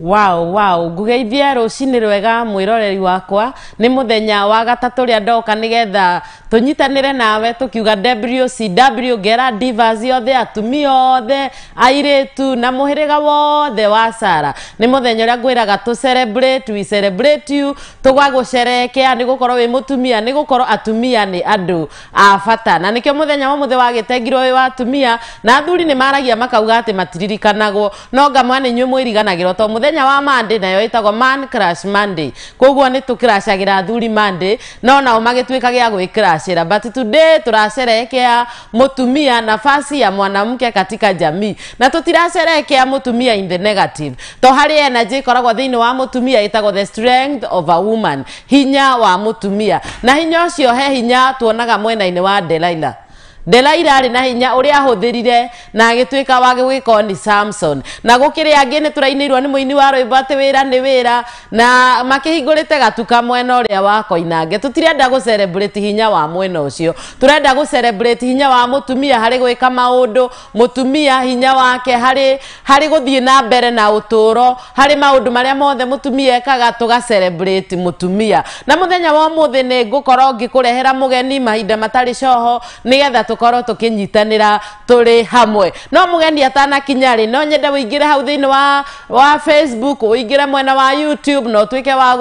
wow wow ngugeithie rucini rwega mwiroreri wakwa ni muthenya wa gatatu ria ndoka nigetha tunyitanire nawe tukiuga WCW ngera divas yothe atumia othe airitu na muhiriga wothe wa sara ni muthenya uria ngwiraga tu celebrate we celebrate you tugwa gucerekea ni gukorwo wi mutumia ni gukorwo atumia ni andu a na nikio muthenya wa muthe wa gitengirwo wi wa atumia na athuri ni maragia makauga ati matiririkanagwo no ngamwa ni nyuĩ mwiriganagirwo to muthenya muthenya wa mande nayo itagwo man crash monday koguo nä tå kiracagira athuri mande no nao magä ka gä a gwä kiracä but today tå racerekea må tumia nafasi ya mwanamke katika jamii na tå tiracerekea må tumia in the negative to harä energy koragwo thä inä wa må tumia itagwo the strength of a woman hinya wa må tumia na hinya å cio he hinya tuonaga mwena-inä wa delaila delaira arä na hinya å rä a ahå thä rire na agä tuä ka wa samson na gå kä rä angä nä tå rainä irwo nä må ini wa rwä mbo atä wä ra ra na makä hingå rä te gatuka mwena å wa koinange tå tirenda hinya wa mwena å cio tå renda hinya wa må tumia harä gwä ka hinya wake harä harä gå thiä na mbere na å tå ro harä maå ndå marä a mothe må ekaga tå ga na må wa må thä nä ngå korwo rehera må geni mahinda matarä coho nä getha tukorwo tukinyitanira turi hamwe no mugeni atana kinyari no nyende wĩingĩre hau thini wa wa facebook wĩingĩre mwena wa youtube no tuike wa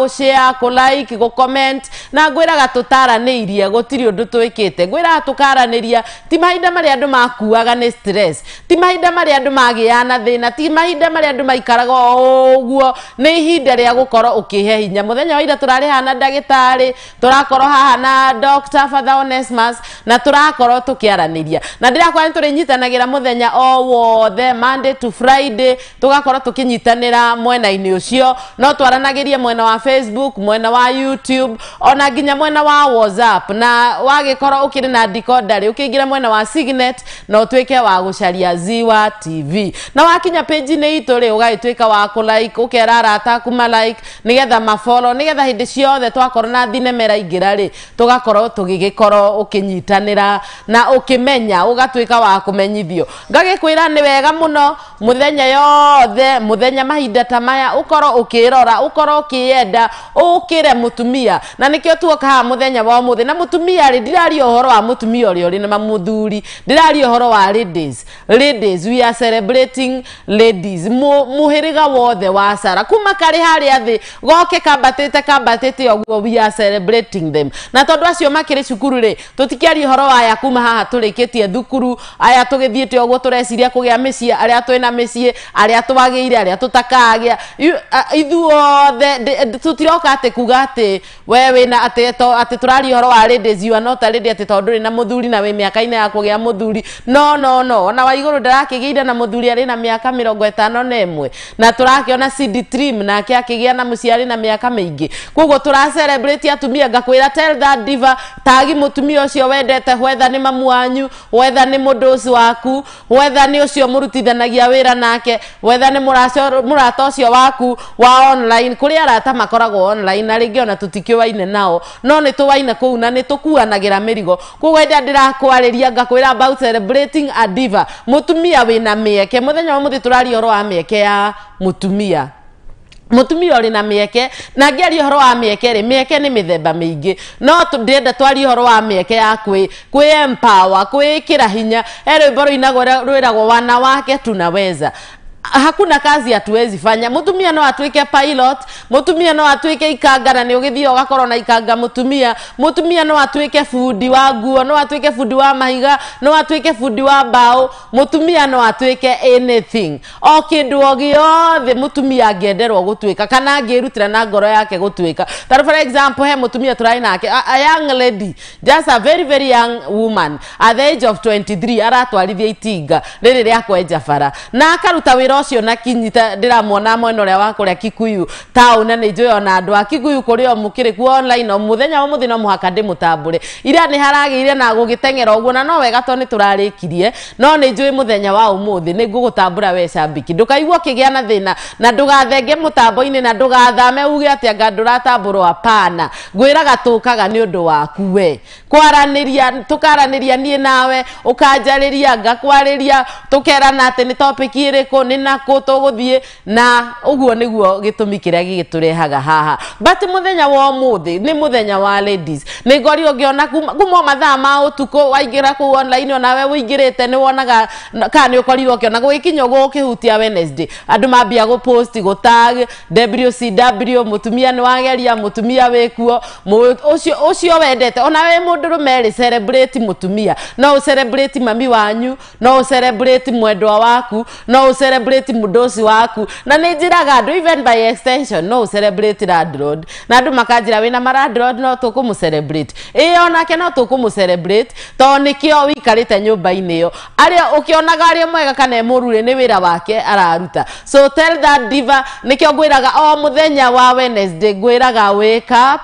like go comment na gwira gatutara ngwĩraga tũtaranĩirie gũtirĩ ũndũ twĩkĩte ngwĩraga tũkaranĩria ti mahinda mari andu makuaga ni stress ti mahinda mari andu magiana thina ti mahinda mari andu maikaraga ũguo ni hinda ria gũkorwo ukihe hinya muthenya wa ira turari hana dagitari tũrakorwo haha na dr father onesmas na tũrakorwo tukiaraniria na ndirakora ni turinyitanagä ra må thenya o wothe monday to friday tugakorwo tukinyitanira mwena-inä ucio no twaranagirie mwena wa facebook mwena wa youtube ona nginya mwena wa whatsapp na wagäkorwo å kä rä na ndikondarä å kä ingä mwena wa signet na å tuä ke wa gå caria ziwa tv na wakinya page-inä itå rä å gagä tuä ka wa kå like å kera arata kuma like nä getha mabolo nä getha hä ndä ciothe twakorwo na thinemera ingä ra rä tå gakorwo tå gä gä korwo å kä nyitanä ra na ukimenya ugatuika wa kumenyithio ngagikwira ni wega muno muthenya yothe muthenya mahinda ta maya ukorwo ukirora ukoro ukiyenda ukire mutumia na nikio ha muthenya wa muthe na mutumia ri dirari uhoro wa mutumia uri uri na mamuthuri dirari uhoro wa ladies ladies we are celebrating ladies muhiriga wothe wa sara kuma kari haria athi goke kabatete kabatete ogwo we are celebrating them na tondu acio makire cukuru ri tutikiaria uhoro wa yakuma ha haha tå thukuru aya tå gä thiä te å guo tå reciria kå gä a mä ciä arä a twä na mä ciä arä a twagä ire arä a tå takagä a ithuothe tå tiroka atä kuga atä we wä na atä tå raria å horo wa rä no tarä ndä atä tondå rä na må thuri na wä mä aka-inä ya kå gä a må thuri no no no ona wa igå rå ndarakä gä ire na må thuri arä na mä aka mä rongo ätano na ĩmwe na tå rakä ona nake akä gä a na må ciarä na mä aka mä ingä koguo tå racelebrä atumia ngakwä ra tagi må tumia å cio wendete hwetha nä mamu wanyu wetha nä må ndå waku wetha nä å cio må rutithanagia wä ra nake wetha nä må rata å cio waku wa online kå rä arata makoragwo online na rä ngä ona tå tikä waine nao no nä tå waine kå u na nä tå kuanagä ra mä rigo koguo ndä a ndä rakwarä ria ngakwä ra about celebrating a diva må tumia wä na mä eke må thenya wa må thä tå raria å horo wa mä eke ya må tumia mutumia uri na mieke na ngiaria horo wa mieke ri mieke ni mitheba miingi no ndirenda twari horo wa mieke ya kwi kwi empower kwi kira hinya ere boro inagwa wana wake tunaweza hakuna kazi hatuwezi fanya mutumia no atuike pilot mutumia no atuike ikanga na ni ugithia ugakorwo na ikanga mutumia mutumia no atuike fundi wa nguo no atuike fundi wa mahiga no atuike fundi wa bao mutumia no atuike anything o kindu o giothe mutumia angienderwo gutuika kana angirutira na ngoro yake gutuika taru for example he mutumia turai nake a, a young lady just a very very young woman at the age of 23 aratwarithia itinga riri rĩa kwenja bara na akaruta wĩra wira ucio na kinyita ndiramuona mwena uria wa kuria kikuyu tauna ni njui ona andu a kikuyu kuri o mukiri ku online o muthenya o muthi no muhaka ndimutambure ira ni haragire na gugitengera uguo na no wega to ni turarikirie no ni njui muthenya wa umuthi ni gugutambura we cambiki ndukaigua ukigia na thina na ndugathenge mutambo-ini na ndugathame uge ati anga nduratambũrwo apana ngwĩraga gatukaga ni undu waku we kwaraniria tukaraniria nie nawe ũkanjarĩria ngakwarĩria tũkerana ati ni topic ĩrĩkũ ni na kå thiä na å guo nä guo gä tå mi kä rä a gä gä tå rehaga haha but må thenya wa må thä nä må thenya wa nä ngorirwo ngä ona kuma mathaa ma å tukå waingä ra kå online onawe å ingä rä te nä wonaga kana nä å korirwo å kä ona gå gä kinya gå kä hutia andå mambia gå gå tag wcw må tumia nä wageria må tumia wä kuo å cio wendete ona wä må ndå rå merä må tumia no å mami wanyu no å mwendwa waku no å celebrate mudosi waku na nä njä raga andå even by extension no celebrate landlord na andå makanjä wä na marandlord no tå kå må celebrate ä onake no tå kå må celebrate tondå nä kä o wä ikarä te nyå mba-inä ä kä onaga arä mwega kana e må rurä nä wä ra wake araruta so tell that diva nä kä o ngwä raga o må thenya wa wednesday ngwä raga wake up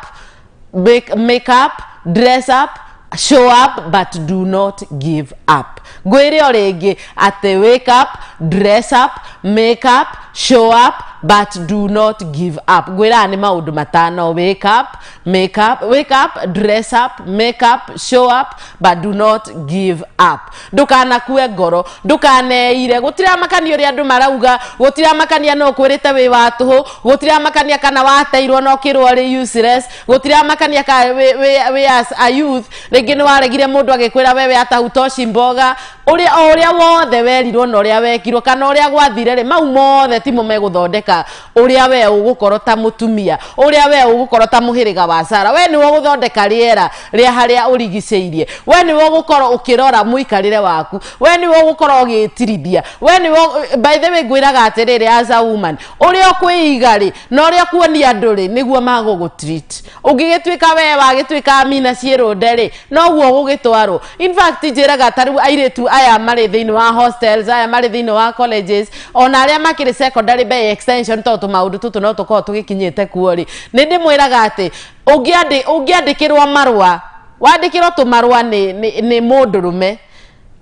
make, make up dress up show up but do not give up ngwä re o rä ngä atä wake up dress up make up show up but do not give up ngwira nä maå matano wake up make up wake up dress up make up show up but do not give up ndukanakue ngoro ndukaneire gutira makania uria andu marauga gutira makania no kwirite wi wa tuhu gutira makania kana wateirwo no kirwo ri useless gutira makania ka we, we, we as a youth ringi ni waregire mundu agikwira wewe atahutoshi mboga uria uria wothe werirwo na uria wekirwo kana uria gwathire ri mau mothe timo meguthondeka Sara uria we ugukoro ta mutumia uria we ugukoro ta muhiriga wa Sara we ni woguthondeka riera ria haria urigiceirie we ni wogukoro ukirora muikarire waku we ni wogukoro ugitirithia we niwe by the way ngwiraga atiriri as a woman uria ukwiiga ri na uria kuonia andu ri niguo magugutreat ungigituika we wa gitwika amina ciirunde ri noguo gugitwarwo in fact njiraga tariu airitu aya mari thini wa hostels aya mari thini wa colleges ona aria makiri secondary by extension icio nä tondå tå maå tutu no tå korwo tå gä kinyä te kuo rä nä ndä mwä raga atä å ngä andä kä rwo marũa wandä kä rwo tå marũa nä må ndå rå me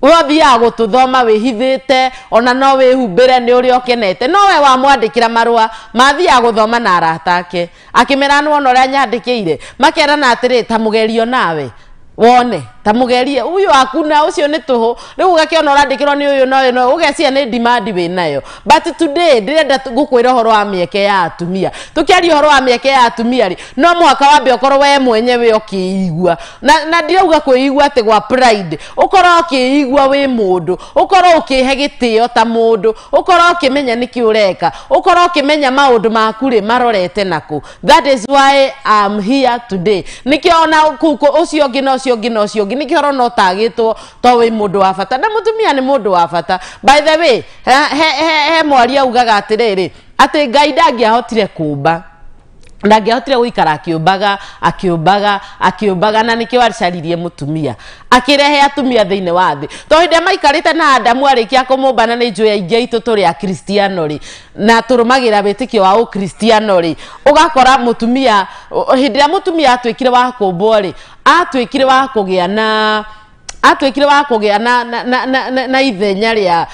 wathiaga gũtũthoma wĩhithĩte ona no wĩhumbĩre nĩ ũrĩa ũkenete no we wamwandĩkĩra marũa mathiaga gũthoma na arata ake akĩmera nĩ wona ũrĩa nyandĩkĩire makerana atĩrĩ ta mũgerio nawe wone ta mugerie uyu akuna ucio ni tuhu riu ugakiona urandikirwo ni uyu na uyu no ugecia ni demand we nayo but today ndirenda gukwira horo wa mieke ya atumia tukiari horo wa mieke ya atumia ri no muhaka wambe ukorwo we mwenye we ukiigua na, na ndirauga kwiigua ati gwa pride ukoro ukiigua we mundu ukoro ukihe gitio ta mundu ukoro okimenya niki ureka ukoro okimenya maundu maku ri marorete naku that is why i'm here today nikiona kuko ucio ngi ucio ngi ucio kaingi nä kä horo no tagätwo to wä må ndå wa bata na må tumia nä må ndå wa bata by the way he, he, he, he mwari augaga atä rä rä atä ngai ndangä ahotire kå mba na ngĩahotire gũikara akĩũmbaga akĩũmbaga akĩũmbaga na nĩkĩo acaririe akä rehe atumia inä wa thĩ to maikarä te na adamu nä kũmũmba na ingä njũĩ aingĩ aitũ a kristiano rä na tä kio wa ndä ä rä a må tumia atuä kire wa rä atuä kire wa kũgĩa na atwikire wa kugia na na na, na, na, na ithenya ria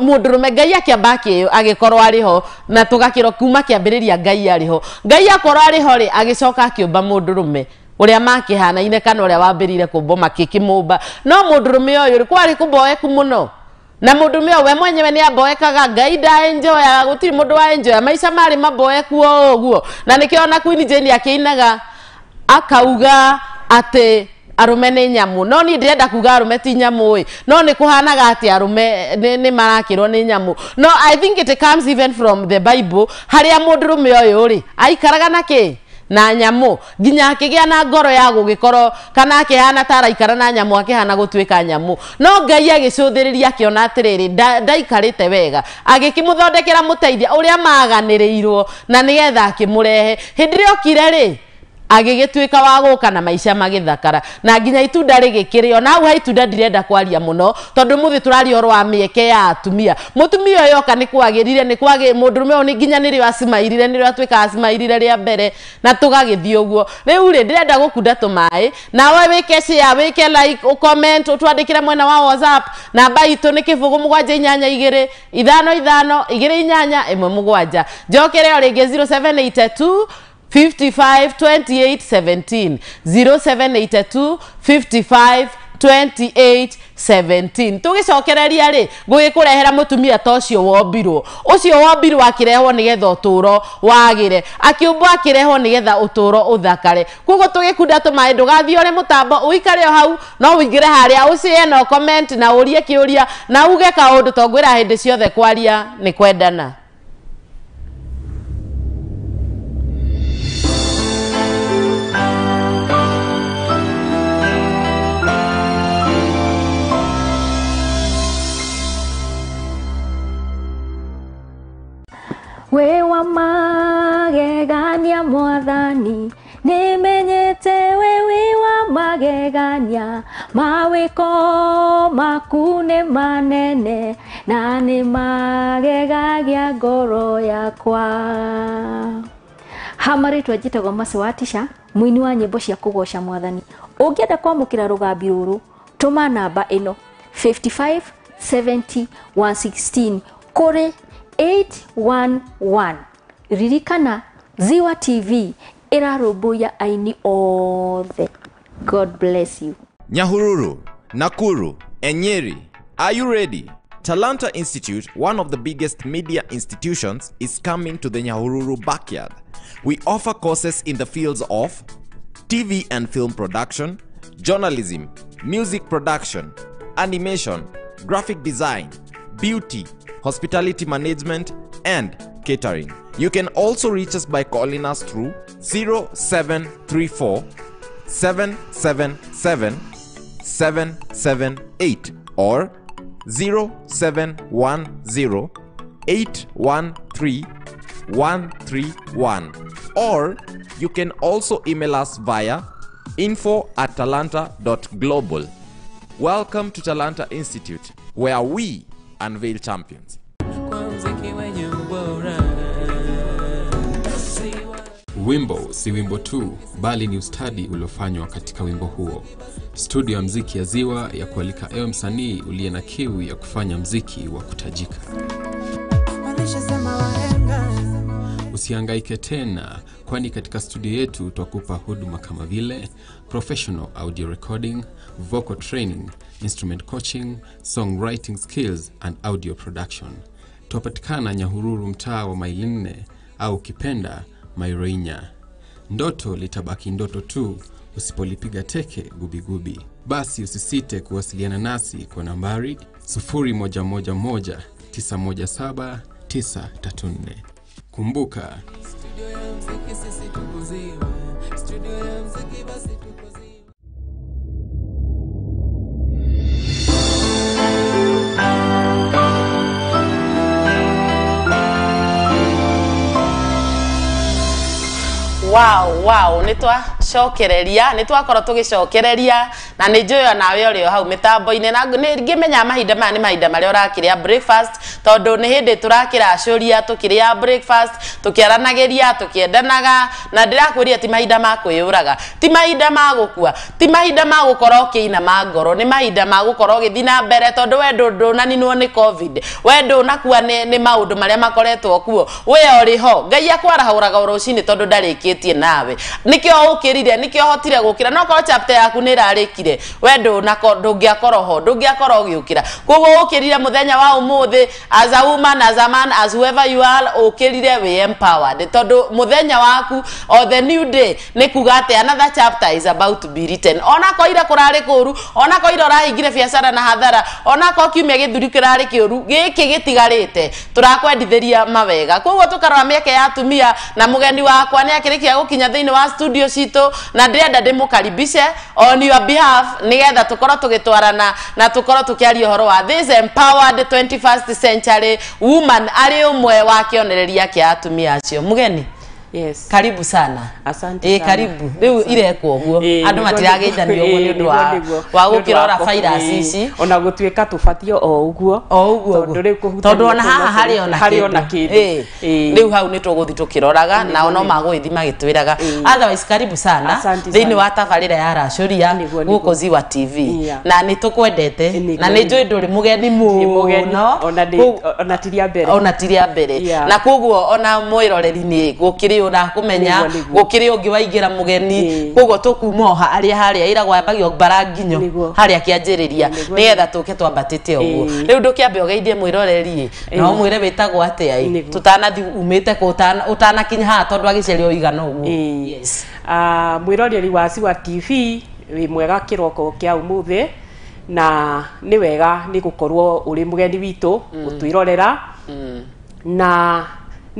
mundurume ngai akiamba kiyo agikorwo ari ho na tugakiro kuma kiambiriria ngai ari ho ngai akorwo ari ho ri agicoka akiumba mundurume uria makihanaine kana uria wambirire kumbo makikimumba no mundurume uyu ri kwari kumboeku muno na mundurume uyu we mwenyewe ni amboekaga ngai ndaenjoyaga gutiri mundu ya maisha mari maboeku kuo uguo na nikio ona Queen Jane akiinaga akauga ate arume nä nyamå no ni ndirenda kuga arume ti nyamu ä no ni kå hanaga atä arume ni marakirwo rwo nä no i think it comes even from the bible harä a må ndå me å yå aikaraga na kä na nyamu nginya akigĩa na ngoro ya gugikoro kana akĩhana tara ikara na nyamu akĩhana gutweka nyamu no ngai agĩcũthĩrĩria akĩona atiriri ndaikarĩte wega agikimuthondekera muteithia ũrĩa maaganĩrĩirwo na nigetha akimurehe hindire okire ri agĩgĩtuĩka wa gũka na maisha magĩthakara na nginya itunda rĩgĩkĩrĩo na hau ha itunda ndirenda kwaria mũno tondũ mũthĩ tũraria ũhoro wa mĩeke ya atumia mũtumia yoka oka nĩ kwagĩrire nĩ kwagĩ mũndũrũme ũyũ nginya nĩrĩo acimairire nĩrĩo atuĩka acimairire rĩa mbere na guo tũgagĩthiĩ ũguo rĩu rĩ ndĩrenda gũkunda tũmaĩ nawe wĩke share wĩke like comment ũtwandĩkĩre mwena wa whatsapp namba itũ nĩ kĩbũgũ mũgwanja inyanya igĩrĩ ithano ithano igĩrĩ inyanya ĩmwe mũgwanja njokere o rĩngĩ 0782 55 28 17 0782 55 2817 tugicokereria ri gwikurehera mutumia ta ucio wombirwo ucio wombirwo akirehwo nigetha uturo wagire akiumbo akirehwo nigetha uturo uthakare koguo tugikunda tumai ndugathii uri mutambo uikare o hau no uingire haria ucie no comment na urie kiuria na uge kaundu tongwira hindi ciothe kwaria ni kwendana we wa magegania mwathani nä menyete we wä wa magegania ko maku nä manene na nĩ magegagia ngoro yakwa hamarĩtwa njĩtagwo maci wa tisha mũini wa mbo cia goca mwathani gambi rå rå tå ma namba ä 55 70 116 kũrĩ 811 ririkana ziwa tv Roboya aini othe god bless you nyahururu nakuru enyeri are you ready Talanta Institute, one of the biggest media institutions, is coming to the Nyahururu backyard. We offer courses in the fields of TV and film production, journalism, music production, animation, graphic design, beauty, hospitality management, and catering. You can also reach us by calling us through 0734 777 778 or 0710 813 131 or you can also email us via info at talanta.global. Welcome to Talanta Institute, where we unveil champions Wimbo si wimbo tu bali ni ustadi uliofanywa katika wimbo huo. Studio ya mziki ya Ziwa ya kualika ewe msanii uliye na kiu ya kufanya mziki wa kutajika. Usihangaike tena, kwani katika studio yetu twakupa huduma kama vile professional audio recording, vocal training, instrument coaching, songwriting skills and audio production. Twapatikana Nyahururu, mtaa wa Maili Nne au kipenda Mairoinya. Ndoto litabaki ndoto tu usipolipiga teke gubigubi gubi. Basi usisite kuwasiliana nasi kwa nambari 0111 917 934 kumbuka. Wow, wow, unaitwa cokereria nä twakorwo tå gä cokereria na nä njå nawe å rä o hau mä tambo-inä na ngä menyaga mahinda maya nä mahinda marä a å rakä rä a tondå nä hä ndä tå rakä racåria tå kä rä a tå kä aranagä ria tå kä endanaga na ndä rakwä ria ti mahinda ma kwä yå raga ti mahinda ma gå kua ti mahinda ma gå korwo å kä ina ma nä mahinda ma gå korwo å gä thiä na mbere tondå we ndånaninwo nä covid we ndånakua nä maå ndå marä a makoretwo kuo we orä ho ngai akwarahå raga å rå cinä tondå ndarä kä tie nawe nä kä o å kä githire nikio ohotire gukira no korwo chapter yaku ni rarikire we ndunako ndungiakorwo ho ndungiakorwo ugiukira koguo ukirire muthenya wa umuthi as a woman as a man as whoever you are ukirire we empowered tondu muthenya waku or the new day ni kuga ati another chapter is about to be written ona koira kurari kuru ona koira urahingire biacara na hathara ona ko kiumia githuri kirari kiuru giki gitigarite turakwendithiria mawega koguo tukarora mieke ya atumia na mugeni wakwa ni akirikia gukinya thiini wa studio citu witu na ndirenda ndimukaribishe on your behalf nigetha tukorwo tugitwarana na tukorwo tukiaria uhoro wa this empowered 21st century woman ari umwe wa kionereria kia atumia acio mugeni Yes. Karibu sana. Asante e, sana. karibu. Riu irekwo guo. E, eh, Andu matiragithani uguo ni undu wa wa gukirora virus ici. Ona gutuika tufatio o uguo. O uguo. Tondu riu kuhutia. Tondu ona haha hari ona hari ona kindu. Eh. eh. Riu hau ni tuguthi tukiroraga na ona magwithima gitwiraga. Otherwise karibu sana. Thini wa tabarira ya Rashuria guku Ziwa TV. Na ni tukwendete na ni njui nduri mugeni muno. Ona tiria mbere. Ona tiria mbere. Na koguo ona mwiroreri ni gukiri kumenya gukire ungi waigira mugeni koguo tukumoha aria haria iragwambagio mbara nginyo haria kianjiriria nigetha tuke twambatite uguo riu ndukiambe ugeithie mwiroreri na umwire witagwo atia i tutanathi umite kutana utanakinya haha tondu agiceri oigana uguo yes uh, mwiroreri wa Ciwa TV wi mwega kiroko kia umuthi na ni wega ni gukorwo uri mugeni witu gutwirorera mm. mm. na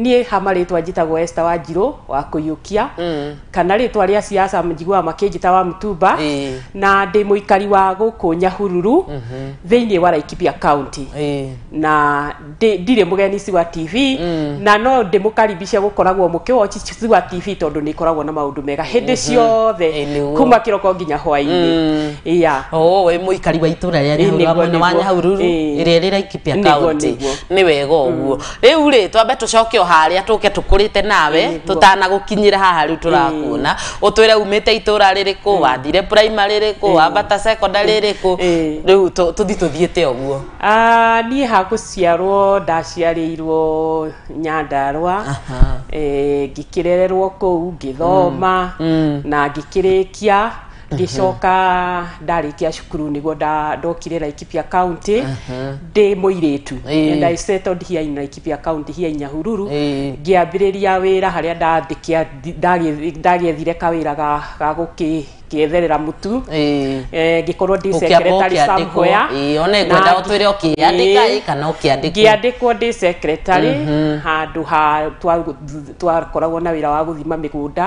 niä hama rä twa njitagwo esta wa njirå wa kå iå kia mm. kana rä twa rä a ciaca njiguaga makä njita wa mtumba e. na ndä må ikari wa gå kå nyahururu mm -hmm. thä inä wa laikipia county mm. na ndirä må geni ciwa tv mm. na no ndä må karibisha gå koragwo må kä woci ciwa tv tondå nä ikoragwo na maå ndå mega hä ndä mhm. ciothe kuma kä roko nginya hwainä mm. ya wä må ikari wa itå ra rä a rä wa nyahururu ä rä a rä laikipia nä wega å guo mm. rä u rä twambe tå coke ya tuke tukurite nawe mm, tutana gukinyira haha riu turakuona utwire mm. umite itura ririku mm. wathire primary ririku wambata secondary ririku riu tuthi tuthiite uguo niä ni ndaciarä nyandarwa ngä kä rererwo kå u ngä thoma na ngä kä rä kia Uh-huh. ndicoka ndarikia cukuru niguo ndokire Laikipia county uh-huh. ndi muiritu and I settled here in Laikipia county here in Nyahururu ngiambiriria wira haria ndathike ndagiethire kawira ga guki ngĩetherera mutu ngĩkorwo ndĩ secretary somewhere ona ngwenda ũtwĩre ũkĩandĩka kana ũkĩandĩkwo ngĩandĩkwo ndĩ secretary mhm. handũ ha twakoragwo na wira wa guthima migunda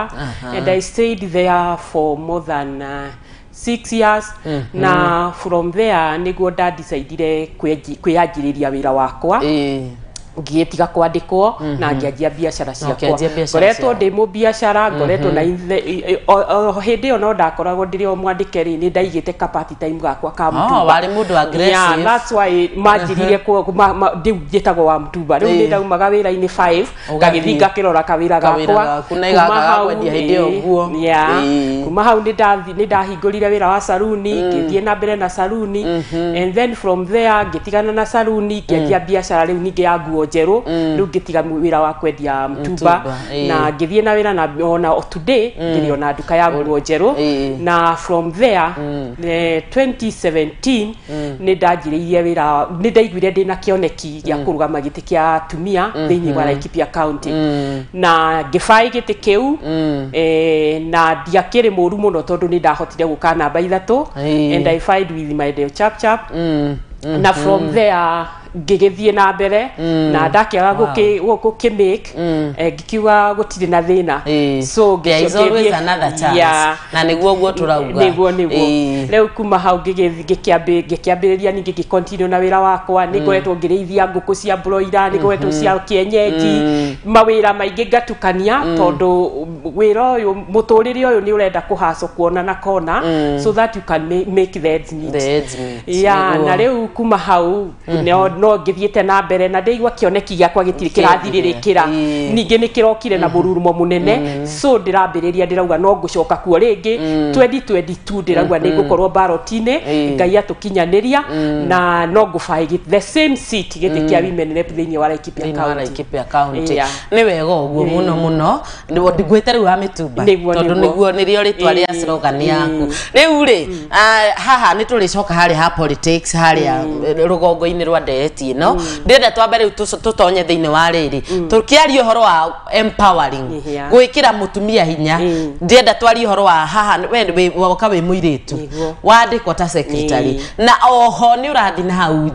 and i stayed there for more than uh, six years mm -hmm. na from there niguo ndadecidire kwĩanjĩrĩria wira wakwa e ngiitiga kwandikwo mm -hmm. na ngianjia biacara ciakwa ngoretwo ndä må biacara ngoretwo mhm. na hä ndä ä yo no ndakoragwo ndä rä o mwandĩke rä nä ndaigä te time gakwa ka oh, manjirire ndä u njä tagwo wa mtumba rä u nä ndaumaga wä ra-inä ngagä thiä ngakä rora kawä ra gakwa kuma hau nä ndahingå rire wä ra wa saruni mm. ngä thiä na mbere na saruni mhm. and then from there ngä tigana na saruni ngĩanjia mm. biacara rä u ningä ya nguo njerå mm. rä u ngä tiga wä wa kwendia mtumba na ngä thiä na wä na ona today mm. ngä rä ona nduka ya nguo njerå na from there mm. eh, 2017 mm. nä ndanjä irie wä ra nä ndaiguire ndä na kä oneki gä a mm. kå rugama gä mm-hmm. tä wa laikipia county na ngä baä gä tä kä u eh, na ndiakä rä må ru må no tondå nä ndahotire gå ka namba and i fight with my chapchap mm. mm. na mm-hmm. from there ngĩgĩthiĩ na mbere mm. na ndakĩaga gũkĩmake mm. eh, ngĩkiuga gutire na thina mm. so na niguo guo turauga niguo niguo leo kuma hau ngĩkĩambĩrĩria ningĩ ngĩkontinio na wira wakwa nĩ ngoretwo ngĩrĩithia ngũkũ cia broira nĩ ngoretwo mm-hmm. cia kienyeji mawira maingi ngatukania tondũ wira ũyũ muturire ũyũ ni urenda kuhaso kuona na kona so that you can make, make the ends meet yeah na leo kuma hau mm no ngithiete na mbere na ndeigua kioneki giakwa gitiri kirathirikira eh, eh. ningi nikirokire na bururumo mm-hmm. munene mm-hmm. so ndirambiriria ndirauga no ngucoka kuo ringi 2022 mm. ndirauga ni mm-hmm. nigukorwo barotine eh. ngai atukinyaniria mm. na no ngufai git the same seat giti kia mm. women rep thini wa Laikipia county ni wego uguo muno muno ni ndigwite riu wa mitumba tondu niguo nirio ritwa ria slogan yaku riu ri ah, haha ni turicoka hari ha politics haria rugongo-ini rwa nderet society mm. ino ndirenda twambere tutonye thini wa riri mm. tukiari uhoro wa empowering gwikira mutumia hinya mm. ndirenda twarie uhoro wa haha we woka wi muiritu wandikwo ta secretary na oho ni urathi na hau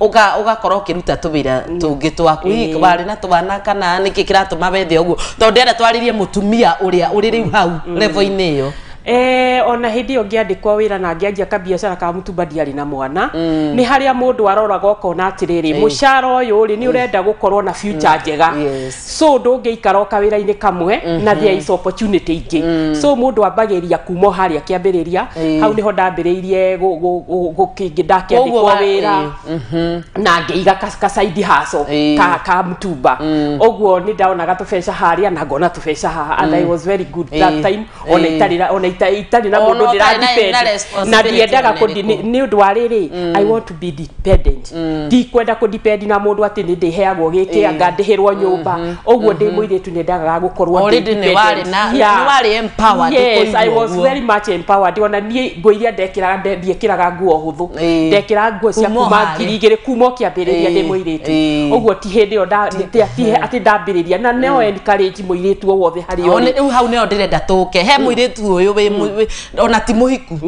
uga ugakorwo ukiruta tuwira tungi twaku wari na tubana kana niki kiratuma wethe uguo tondu ndirenda twaririe mutumia uria uri riu hau level-ini iyo e, ona hä ndä ä yo ngä andä na ngä anjia kabiacara ka må tumba na mwana mm. nä harä a må ndå aroraga ũkona atä rä rä må cara å yå rä nä å renda na future mm. njega so ndå ngä ikara ka wä ra-inä kamwe mhm. na there is opportunity ingä mm. so må ndå ambagä ria kuma harä a kä ambä rä ria hau nä ho ndambä rä irie ngä ndakä andä two wä ra mhm. na ngä iga kacaidi haco ka, ka må tumba å mm. guo nä ndaonaga tå beca harä a na ngona tå beca haha and i mm. was very good that time ona itarira ona ita itarĩ na mũndũ ndĩra na ndiendaga nĩ ũndũ wa rĩrĩ i mm. want to be dependent mm. ndikwenda kũ depend na mũndũ atĩ nĩ ndĩheagwo gĩkĩ anga eh. ndĩhĩrwo nyũmba mm-hmm. ũguo ndĩ mm-hmm. mũirĩtu nĩ ndendaga empowered yes i was very much empowered ona niĩ nguo iria ndekĩraga ndiekĩraga nguo hũthũ eh. ndekĩraga nguo cia kuma ngiri igĩrĩ kuma kĩambĩrĩria ndĩ eh. mũirĩtu ũguo ti hĩndĩ ĩyo atĩ ndambĩrĩria na no mm. encourage mũirĩtu o wothe harĩ rĩu hau nĩyo ndĩrenda tũke he mũirĩtu ũyũ Mm. ona ti muhiku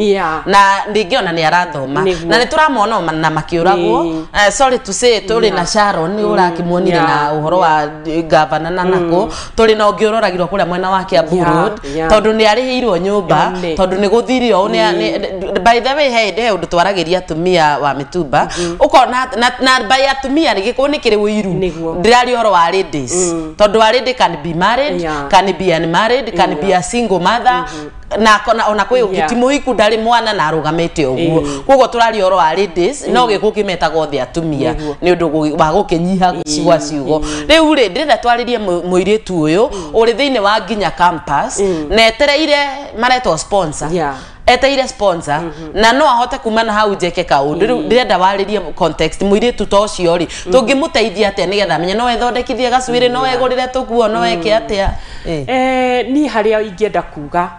na ndingi ona ni arathoma na ni turamwona na makiuragwo eh, sorry to say turi na Sharon ni urakimuonire na uhoro wa eh, gavana na mm. nako turi na ungi uroragirwo kuria mwena wa Kiambu Road tondu ni arihiirwo nyumba tondu ni guthirio mm. by the way hey he undu twaragiria atumia wa mitumba ukona na by atumia ni giko ni kiri wiru ndirari uhoro wa ladies tondu a lady can be married can be unmarried can be a single mother mm-hmm na kona ona onakwi iku ndari mwana na arugamite uguo koguo turari oro wa ladies no gikuki metagwo the atumia ni undu wa gukinyiha ciwa ciugo riu ri ndirenda twaririe muiritu uyu uri thiini wa nginya campus na etereire maretwo sponsor yeah eteire sponsor mm -hmm. na no ahote kumana hau jeke mm -hmm. ndirenda waririe context muire ta ucio ri mhm. tungimuteithia atia nigetha menye no ethondekithie gacwiri no mhm. egurire tukuo no mhm. eke atia eh ni haria ingienda kuga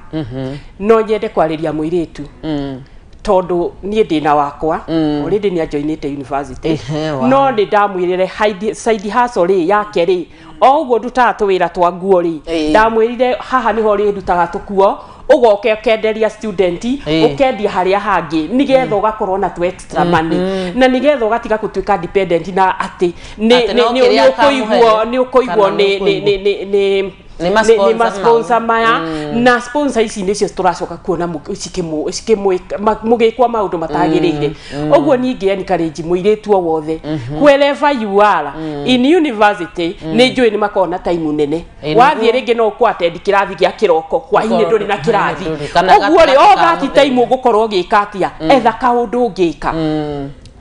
no nyende kwariria muiritu mm. tondu nie ndina wakwa mm. already ni ajoinite university no ni damwirire side hustle ri yake ri ogwo guo ndutaga twira twa nguo ri damwirire haha ho ri ndutaga tukuo ugoke ukenderia student ukendia haria hangi nigetha ugakorwo mm. na tu extra mm, money mm. na nigetha ugatiga kutuika dependent na ati ni ni ukuigwo ni ukuigwo ni ni ni nä masponsa maya na sponsor ici nä cio tå racoka kuona må gä kwa maå ndå matagä rä ire å mm. mm. guo niä ngä enkaränji må irä tuo wothe wherever you are in university mm. nä njå ä nä makona taimu nene wathiä rä ngä no å kå kä rathi gä a kä roko hwainä ndå rä na kä rathi å guo rä o taimu å gå korwo gä ka atä etha kaå ndå ngä ka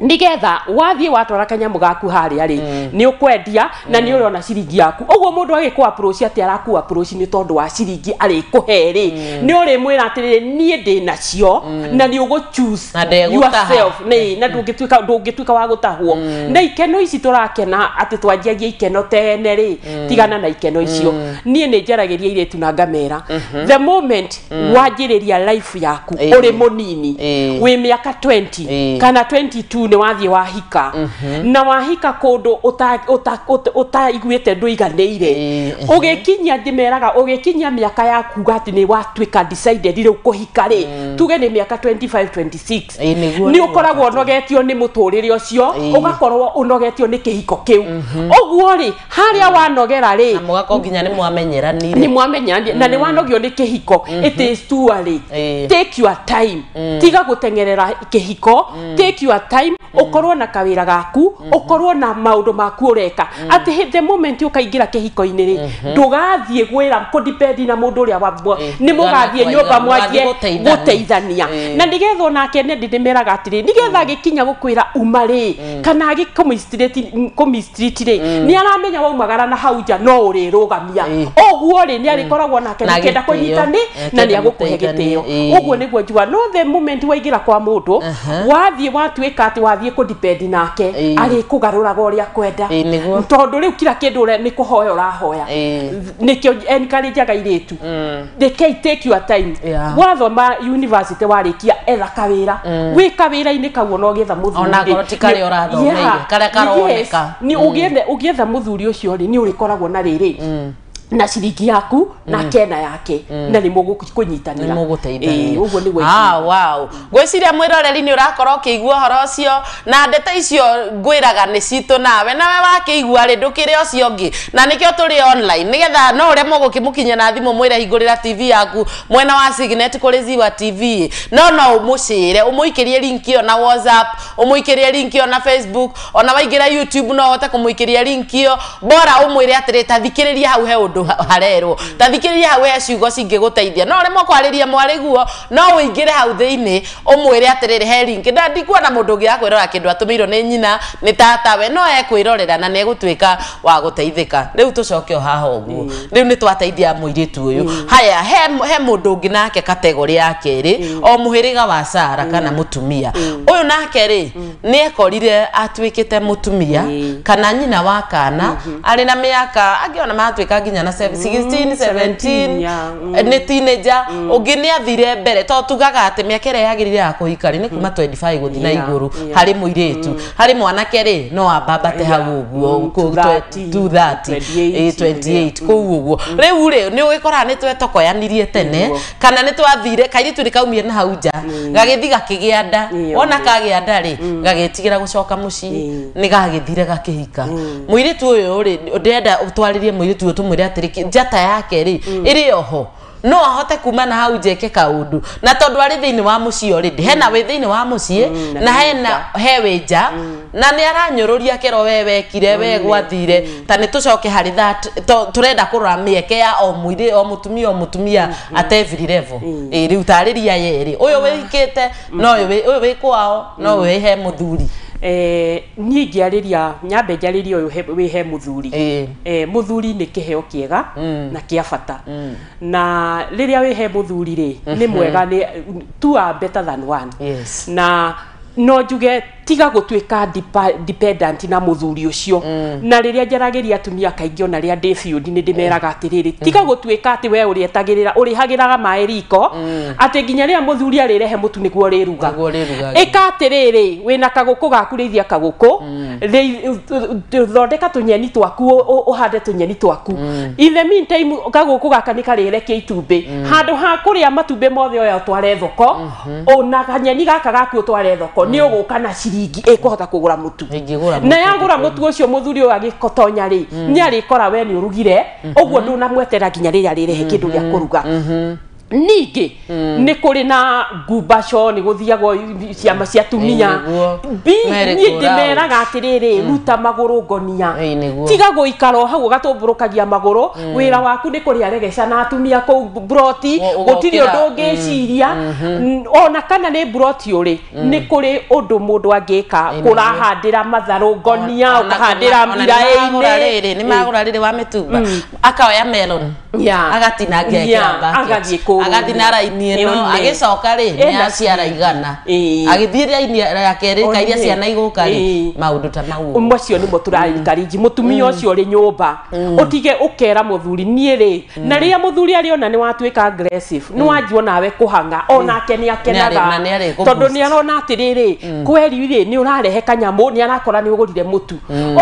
nigetha wathiĩ watwara kanyamũ gaku harĩa rĩ mm. nĩ ũkwendia mm. na ni uriona ciringi yaku ũguo mundu agiku approach ati araku approach ni tondu wa ciringi kuhe ri mm. mm. nĩ ũrĩmwĩra atĩrĩrĩ niĩ ndĩ nacio na ni ũgũ choose yourself nĩ mm. na ndũngĩtuĩka ndũngĩtuĩka wa gũtahwo mm. na ikeno ici tũrakena atĩ twanjiagia ikeno tene rĩ tigana na ikeno icio nie ni njaragĩria irĩtu na ngamera -hmm. the moment wanjĩrĩria life yaku uri munini wĩ miaka 20 kana 22 ni inä wathiä wahika mm -hmm. na wahika kå ndå ũtaiguĩte ndũiganä ire å mhm. gä kinyia ndä meraga å gä kinyia mä aka ya kuga atä nä watuä ka rä u kå hika mhm. tuge nä mä aka nä å koragwo å nogetio nä må tå rä re å cio å gakorwo å nogetio nä kä hiko kä u å mhm. guo rĩ harä a wanogera rä ni nä mwamenyeranire nä mwamenyeranire na nä wanogio nä kä hiko tiga gutengerera tengerera kä hiko take your time mm ukorwo mm-hmm. na kawira gaku ukorwo mm-hmm. na maundu maku ureka mm-hmm. ati the moment ukaingira kihiko-ini ri ndugathie gwira ko depend na mundu uria wabwa ni mugathie nyumba mwanjie guteithania mm. na nigetha nake ne ndimeraga atiri nigetha mm. gikinya gukwira umari ri mm. kana agikumistriti ri ni aramenya waumagara na hauja nja no urirugamia oguo ri ni arikoragwo nake nikenda kunyitani na ni agukũhe gĩtĩo ũguo nĩguo njua no the moment waingira kwa mundu uh-huh. wathie watuĩka ati wathiä kå dipendi nake agä kå garå raga å rä a kwenda tondå rä u kira kä ndå nä kå hoya å rahoya nä kä enkaränjaga irä tu wathoma university warä kia etha kawä ra mm. wä kawä ra-inä kau ona å gä etha må thuri gä etha må thuri å cio rä nä å rä koragwo na rä rä mm na ciringi yaku na mm. kena yake mm. na nä må kå nyitanä ra å guo nä wow gwä ciria mwä roreri nä å rakorwo å kä igua å horo å cio na ndeta icio ngwä raga nä citå nawe nawe wakä igua rä ndå kä rä å cio ngä na nä kä o tå rä online nä getha no å rä a må kä må kinyia na thimå mwä re hingå rä ra tv yaku mwena wa signet kå rä ziwa tv no no å må cä re å må ikä rie rinki ä na whatsapp å må ikä rie rinki ä na facebook ona waingä ra youtube no hote kå må ikä ria rinki ä yo mbora å mwä re atä rä ta rä ria hau he å ndå undu harerwo ta thikiriria hau he ciugo cingĩgũteithia no rĩmwe kwarĩria mwarĩguo no uingire hau theini umwire ũmwĩre atĩrĩrĩ he ringĩ na mundu mũndũ ũngĩ akwĩrora kĩndũ atũmĩirwo nĩ nyina nĩ tatawe no ekwirorera na nĩ egũtuĩka wa guteithika riu tucoke o haha ũguo mm. riu ni twateithia mũirĩtu uyu mm. haya he mundu ngi nake kategorĩ ya kerĩ mm. o muhiriga wa sara kana mutumia uyu nake ri ni ekorire atuĩkĩte mutumia kana nyina wa kana mm-hmm. ari na miaka angĩ ona matuĩka nginya kana 16 17 yeah. Mm. Eh, nä teenager å ngä nä athire mbere to tugaga atä mä aka ä rä a yagä ya kåhikari nä kuma 25 gå thiä na igå rå harä må irä tu mm. harä mwanake rä no ambambate hau å guo kå u å guo rä u rä nä å gä koraga nä twetokoyanirie tene kana nä twathire tu nä kaumire na hau nja mm. gagä thi gakä gä anda wona kagä anda rä gagä tigä ra gå coka må ciä nä gagä thire gakä hika må irä tu å yå rä ndenda å twarä rie må irä tu å tå mwä re atiriki njata yake ri iri mm. oho no ahote kuma na hau njeke kaundu na tondu ari thiini wa ri already hena wi thiini wa mucii na hena he wi nja mm. na ni aranyururia kero we wekire we mm. gwathire ta ni tucoke hari tha turenda kurora mieke ya o mwiri o mutumia o mutumia at every level e rä u tarä ria yerä å yå wä no å yå wä kwao no å he må thuri eh niä ria nyambe njarä ria å yå wä he må thuri eh, må thuri nä kä heo kä ega mm. na kä mm. mm-hmm. a bata na rä rä a wä he må thuri rä nä mwega tu are better than one na no njuge tiga gutweka dependent na muthuri ucio mm. na riria njarageria atumia kaingi ona ria ndi fiundi ni ndimeraga atiriri mm. tiga gutweka ati we uri etagirira uri hagiraga maĩ riko mm. ati nginya ria muthuri arirehe mutu niguo riruga ika atiriri we na kaguku gaku rithia kaguku thondeka tunyeni twaku uhande tunyeni twaku in the meantime kaguku gaka ni karirekia itumbi handu ha kuria matumbi mothe oya utware thoko mm-hmm. ona kanyeni gaka gaku utware thoko ni uguka na ciri ciringi ikuhota eh, kugura mutu na yagura mutu ucio muthuri uyu agikotonya ri mm. ni arikora we ni urugire uguo mm-hmm. mweterera nginya riria rirehe mm-hmm. kindu gia kuruga mm-hmm ningä mm. nä kå rä na ngumbaco nä gå thiagwo ciama cia tumia niä ndä meraga atä rä rä mm. ruta magå rå ngonia tiga gå ikara hau å gatå mbå rå kagia magå rå mm. wä ra waku nä kå rä aregeca na atumia kå u broti gå tirä å ndå ngä ciria mm-hmm. mm. ona kana nä broti å rä nä kå rä å ndå må ndå angä ka kå rahandä ra matharå ngonia å kahandä ra mbiraä-inä nä magå ra rä rä wa mä tumba akaoya melon yeah. agatina agathiĩ na ĩno agĩcoka rĩ nĩ aciara igana agĩthiĩ raini ya kerĩ kairia ciana igũka rĩ maũndũ ta mau macio nĩmo mm. tũraikarinji mũtumia mm. ũcio ũrĩ nyũmba mm. ũtige ũkera mũthuri niĩ rĩ na rĩrĩa mũthuri arĩ ona nä watuĩka aggressive nĩ wanjio nawe kũhanga onake nĩ akenaga tondũ nĩ arona atĩrĩrĩ kweri rĩ nĩ ũrarehe kanyamũ nĩ arakora nĩ ũgũrire mũtu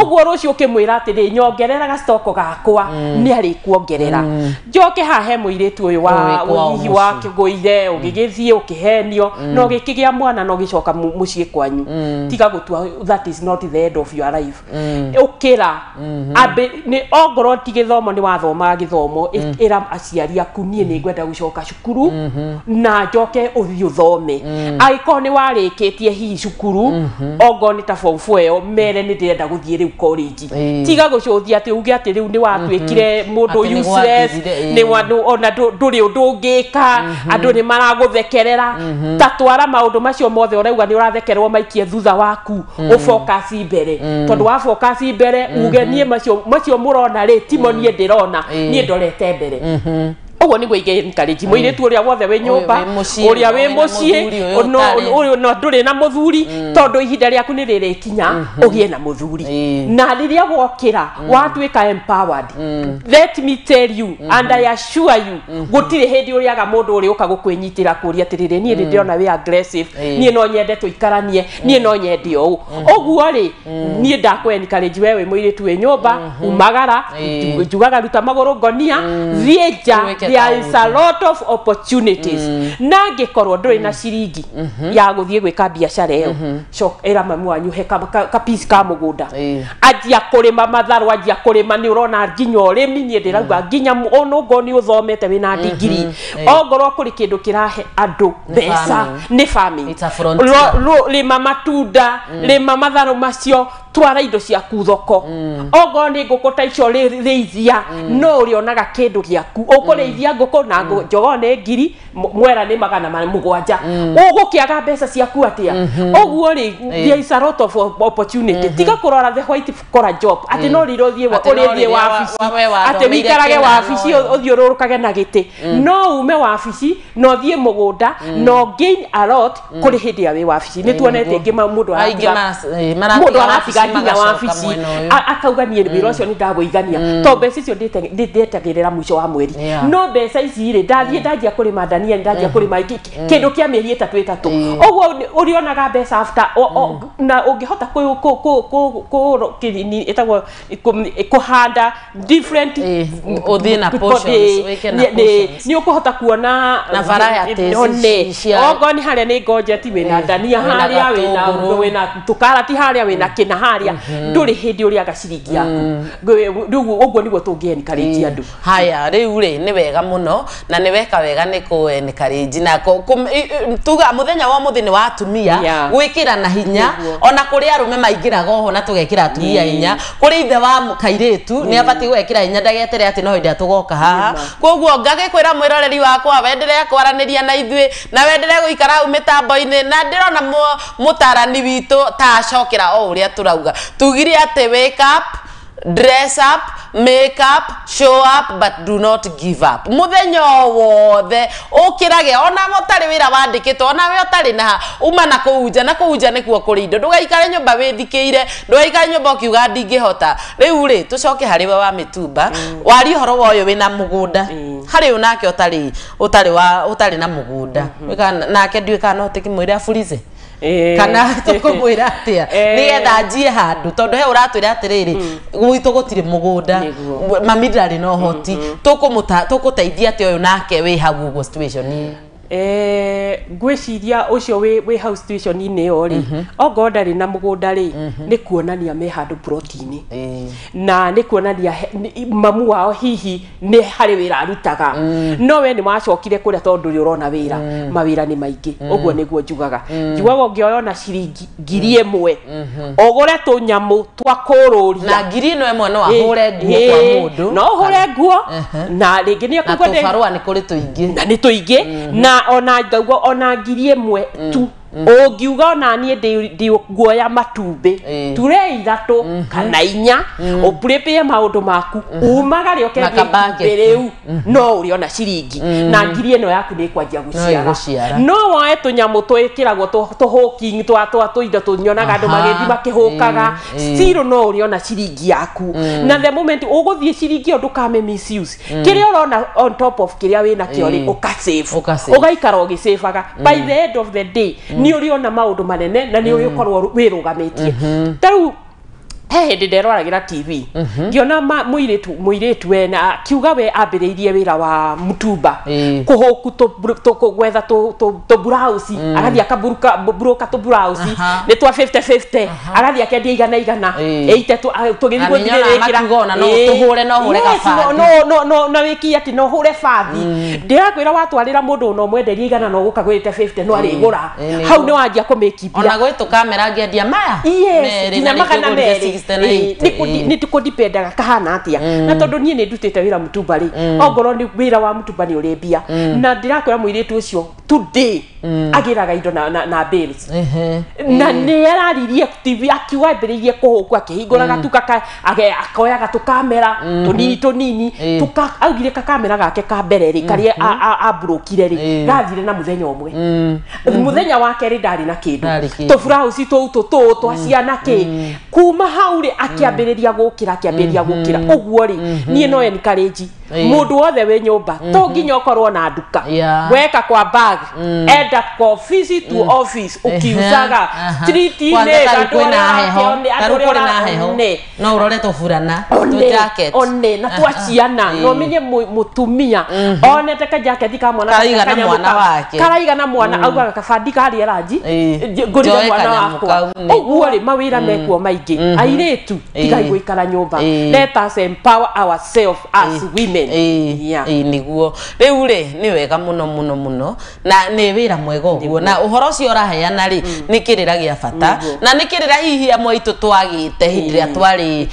ũguo rũcio ũkĩmwĩra atĩrĩ nyongerera gacitoko gakwa nä nĩ arĩkuongerera njoke mm. hahe mũirĩtu ũyũ wa å wakĩgũire mm. ũgĩgĩthiĩ ũkĩhenio mm. no gĩkĩgĩa mwana no gĩcoka mũciĩ kwanyu tiga gũtua that is not the end of your life ra mm-hmm. ongorwo ti thomo nä wathomaga gĩthomo ĩra aciari aku niĩ nĩ ngwenda coka cukuru mm-hmm. na njoke ũthiĩ nä warä kä tie hihi cukuru mm-hmm. ongorwo nĩ ta form four ĩyo mere nĩ ndĩrenda gũthiĩ rĩu korĩnji tiga gũcũthia atĩ uge nä rĩu nĩ watuĩkire mũndũ useless stress nä ona ndå rä å ndå ngä ka mhm. andå nä maragå thekerera mhm. ta twara maå ndå macio mothe å rauga nä å rathekererwo maikie thutha waku å mhm. fokasi mbere tondå wa fokasi mbere uge niä macio må rona rä timonie niä ndä rona niä eh. ndorete mbere ogo niguo ige encourage muiritu mm. uria wothe wi nyumba uria wi mucii no nduri na muthuri mm. tondu ihinda riaku ni riri kinya ugie mm-hmm. na muthuri mm. na riria wokira watuika empowered let me tell you mm-hmm. and i assure you mm-hmm. gutire hindi uriaga mundu uri uka gukwinyiitira kuria atiriri nie ndirona we aggressive nie no nyende tuikaranie nie no nyende ou oguo ri nie ndakwe encourage we wi muiritu we nyumba umagara jugaga ruta maguru ngonia thie there is a lot of opportunities mm. na ngikorwo nduri na ciringi mm-hmm. ya guthie gwika biashara biacara so era mm-hmm. mamu anyu he ka ka piece ka mugunda anjia kurima matharu anjia kurima ni urona nginya urimi nie ndirauga mm. nginya ono go ni uthomete wina ndigiri mm-hmm. ongorwo kuri kindu kirahe andu besa ni family it's a mama tuda matunda mama mm. tharu macio twara indo ciaku thoko ongorwo ni nguku icio ri thithia no ũrĩonaga kindu giaku ukuri ũrarĩithia ngoko na ngo mm. jogo ne ngiri mwera ni magana ma mũgwanja mm. ũgũkĩaga mbeca ciaku atia uguo mm-hmm. ri there is a lot of opportunity mm-hmm. tika kurora the white collar job ati no mm. riro thie thie wa rĩrĩ ũthiĩ ũrĩthiĩ wabici atĩ wĩikarage wabici ũthiũrũrũkage na gĩtĩ no ume wa afisi no thie mugunda no gain a lot kuri ya wa afisi ni kũrĩ hĩndĩ ĩrĩa wĩ wabici nĩ tuonete ngĩ mũndũ aratiga wa afisi akauga niĩ wĩra ũcio nĩ ndagũigania to mbeca ndite ndetagĩrĩra mũico wa mweri no mbeca ici rĩ ndathiĩ mm. ndanjia ma ndania ndanjia mm. kũrĩma mm. kĩndũ kĩa mĩeri ĩtatũ ĩtatũ ũguo onaga mbeca after na ũngĩhota ĩtagwo kũhanda different eh, ũthiĩ na nĩ ũkũhota kuona ongo nĩ harĩa nĩ ngonjeti na eh, ndania harĩa wĩna tũkarati harĩa wĩna kĩna harĩa mm-hmm. ndũrĩ hĩndĩ aga ciringi yaku rĩu ũguo nĩguo tũngĩenikarĩtie eh, andũ haya rĩu rĩ nĩ wega wega muno na nä weka wega nä kå encourage na tuga muthenya wa muthi nä wa atumia gwikira na hinya ona kuri arume maingiraga oho na tugekira atumia hinya kuri ithe wa kairitu ni abati gwekira hinya ndagetere ati no hinde atugoka haha koguo kwira mwiroreri wakwa wendere kwaraniria na ithwe na wendere guikara u mitambo-ini na ndirona mutarani witũ ta acokera o ũrĩa tũrauga tugire atĩ wake up dress up make up show up but do not give up muthenya wothe ukirage ona utari wira wandikite ona we utari na uma na kå unja na kuo kå rä indo ndå ndå gaikare gaikare nyå nyå mba wä thikä ire ndugaikare nyumba withikiire ndingä hota rä u rä tå coke harä we wa mä tumba mm. wari å horo wa yå uyu wina mugunda mm. harĩ u nake utari utari wa tarä na må gå nda nake ndiä kä ndiuikana utiki mwire aburize Eh. kana tũkũmwĩra eh. nä getha njie handå tondå he ũratwĩra gå tirä må gå nda ndarĩ na teithia atä å yå nake wä hau å situation Eh, ngwĩciria ũcio wĩ hau situation-inĩ ĩyo rĩ mhm. ongorwo ndarĩ na mũgũnda rĩ mhm. nĩ kuonania me handũ plot-inĩ eh. na nĩ kuonania mamu wao hihi nĩ harĩ wĩra rutaga mm. no we nĩ wacokire kũrĩa tondũ nĩ ũrona wĩra mm. mawĩra nĩ maingĩ mm. ũguo nĩguo njugaga njugaga ũngĩoya ona ciringi ngiri ĩmwe mhm. ũgũre tũnyamũ twa kũrũria na ngiri no ĩmwe no eh, ahũre nguo kwa mũndũ no ũhũre nguo na rĩngĩ nĩ ekũgũa na tũbarũa nĩ kũrĩ na nĩ tũingĩ na ona ona ona ngiri ĩmwe tu ungiuga mm. na niä ndä guoya matumbä eh. turä ithatå mhm. kana inya å maå ndå maku mm. umagare å kengätumbä rä u no å rä ona ciringi mm. na ngiri no yaku nä kwanjia gå ciara no woe tå nyamå twä kä ragwo tå hå ki tå indo tå nyonaga andå magä thi makä hå kaga no å rä ona ciringi yaku na the moment å gå thiä ciringi ä kame kä rä a å rona kä rä a wä nakä o rä å å gaikara å gä by the end of the day ni uriona ona maundu manene na ni uri mm. korwo wirugamite mm-hmm. taru he hindi nderoragä tv mhm. ngäona må irä tu na kiuga we ambä irie wä ra wa mutumba kå to ku tå gwetha tå burausi mm. agathiä akaburuka tå burausi nä twa agathiä akendia igana igana ite tå gä thiä gå thirä rä kä rana wä kie no no hå re bathi mm. ndä rakwä ra watwarä ra må ndå no mwenderia igana no gå ka gwä no arä gå ra hau nä wanjia kå mä kimbia ona gwä tå kamera ngä endia maya nginya magana nä tå kå ndipendaga kahana atä mm. na tondå niä nä ndutĩte wĩra mutumba rĩ mm. ongorwo nĩ wĩra wa mutumba nĩ ũrĩ mbia mm. na ndĩrakwĩra mũirĩtu ũcio today agĩraga indo na na, na bills na nĩ araririe TV akiuga ambĩrĩirie kũhũku akĩhingũra gatuka akoya gatũkamera mm-hmm. tũnini tũnini augire kakamera gake ka mbere rĩ karĩa mm-hmm. amburũkire rĩ gathire na mũthenya ũmwe mũthenya wa kerĩ ndarĩ na kĩndũ tũburahũci tũu tũtũũ twa ciana kĩ kuma hau rä akĩambĩrĩria gå kä ra akĩambĩrĩria mhm. gå kä ra å guo rä mhm. niä no encourage må ndå wothe wä nyå mba mhm. to nginya å korwo na nduka weka kwa bag mm. enda kwa office to mm. office å kiucaga streetinä andå rä a no å roretwo burana one na twaciana no menye må tumia onete kajakethi ka mwana wake karaigana mwana mm. augaga kabandi karä eranji ngå rire mwana wakwa å guo rä mawä ra mekuo maingä airitu eh. tigai nyumba eh. let us empower ourselves as eh. women yeah niguo riu ri ni wega muno muno muno na ni wira mwega guo na uhoro ucio uraheana ri mm. ni kirira gia bata na ni kirira hihi amwe itu twagite hindiria twari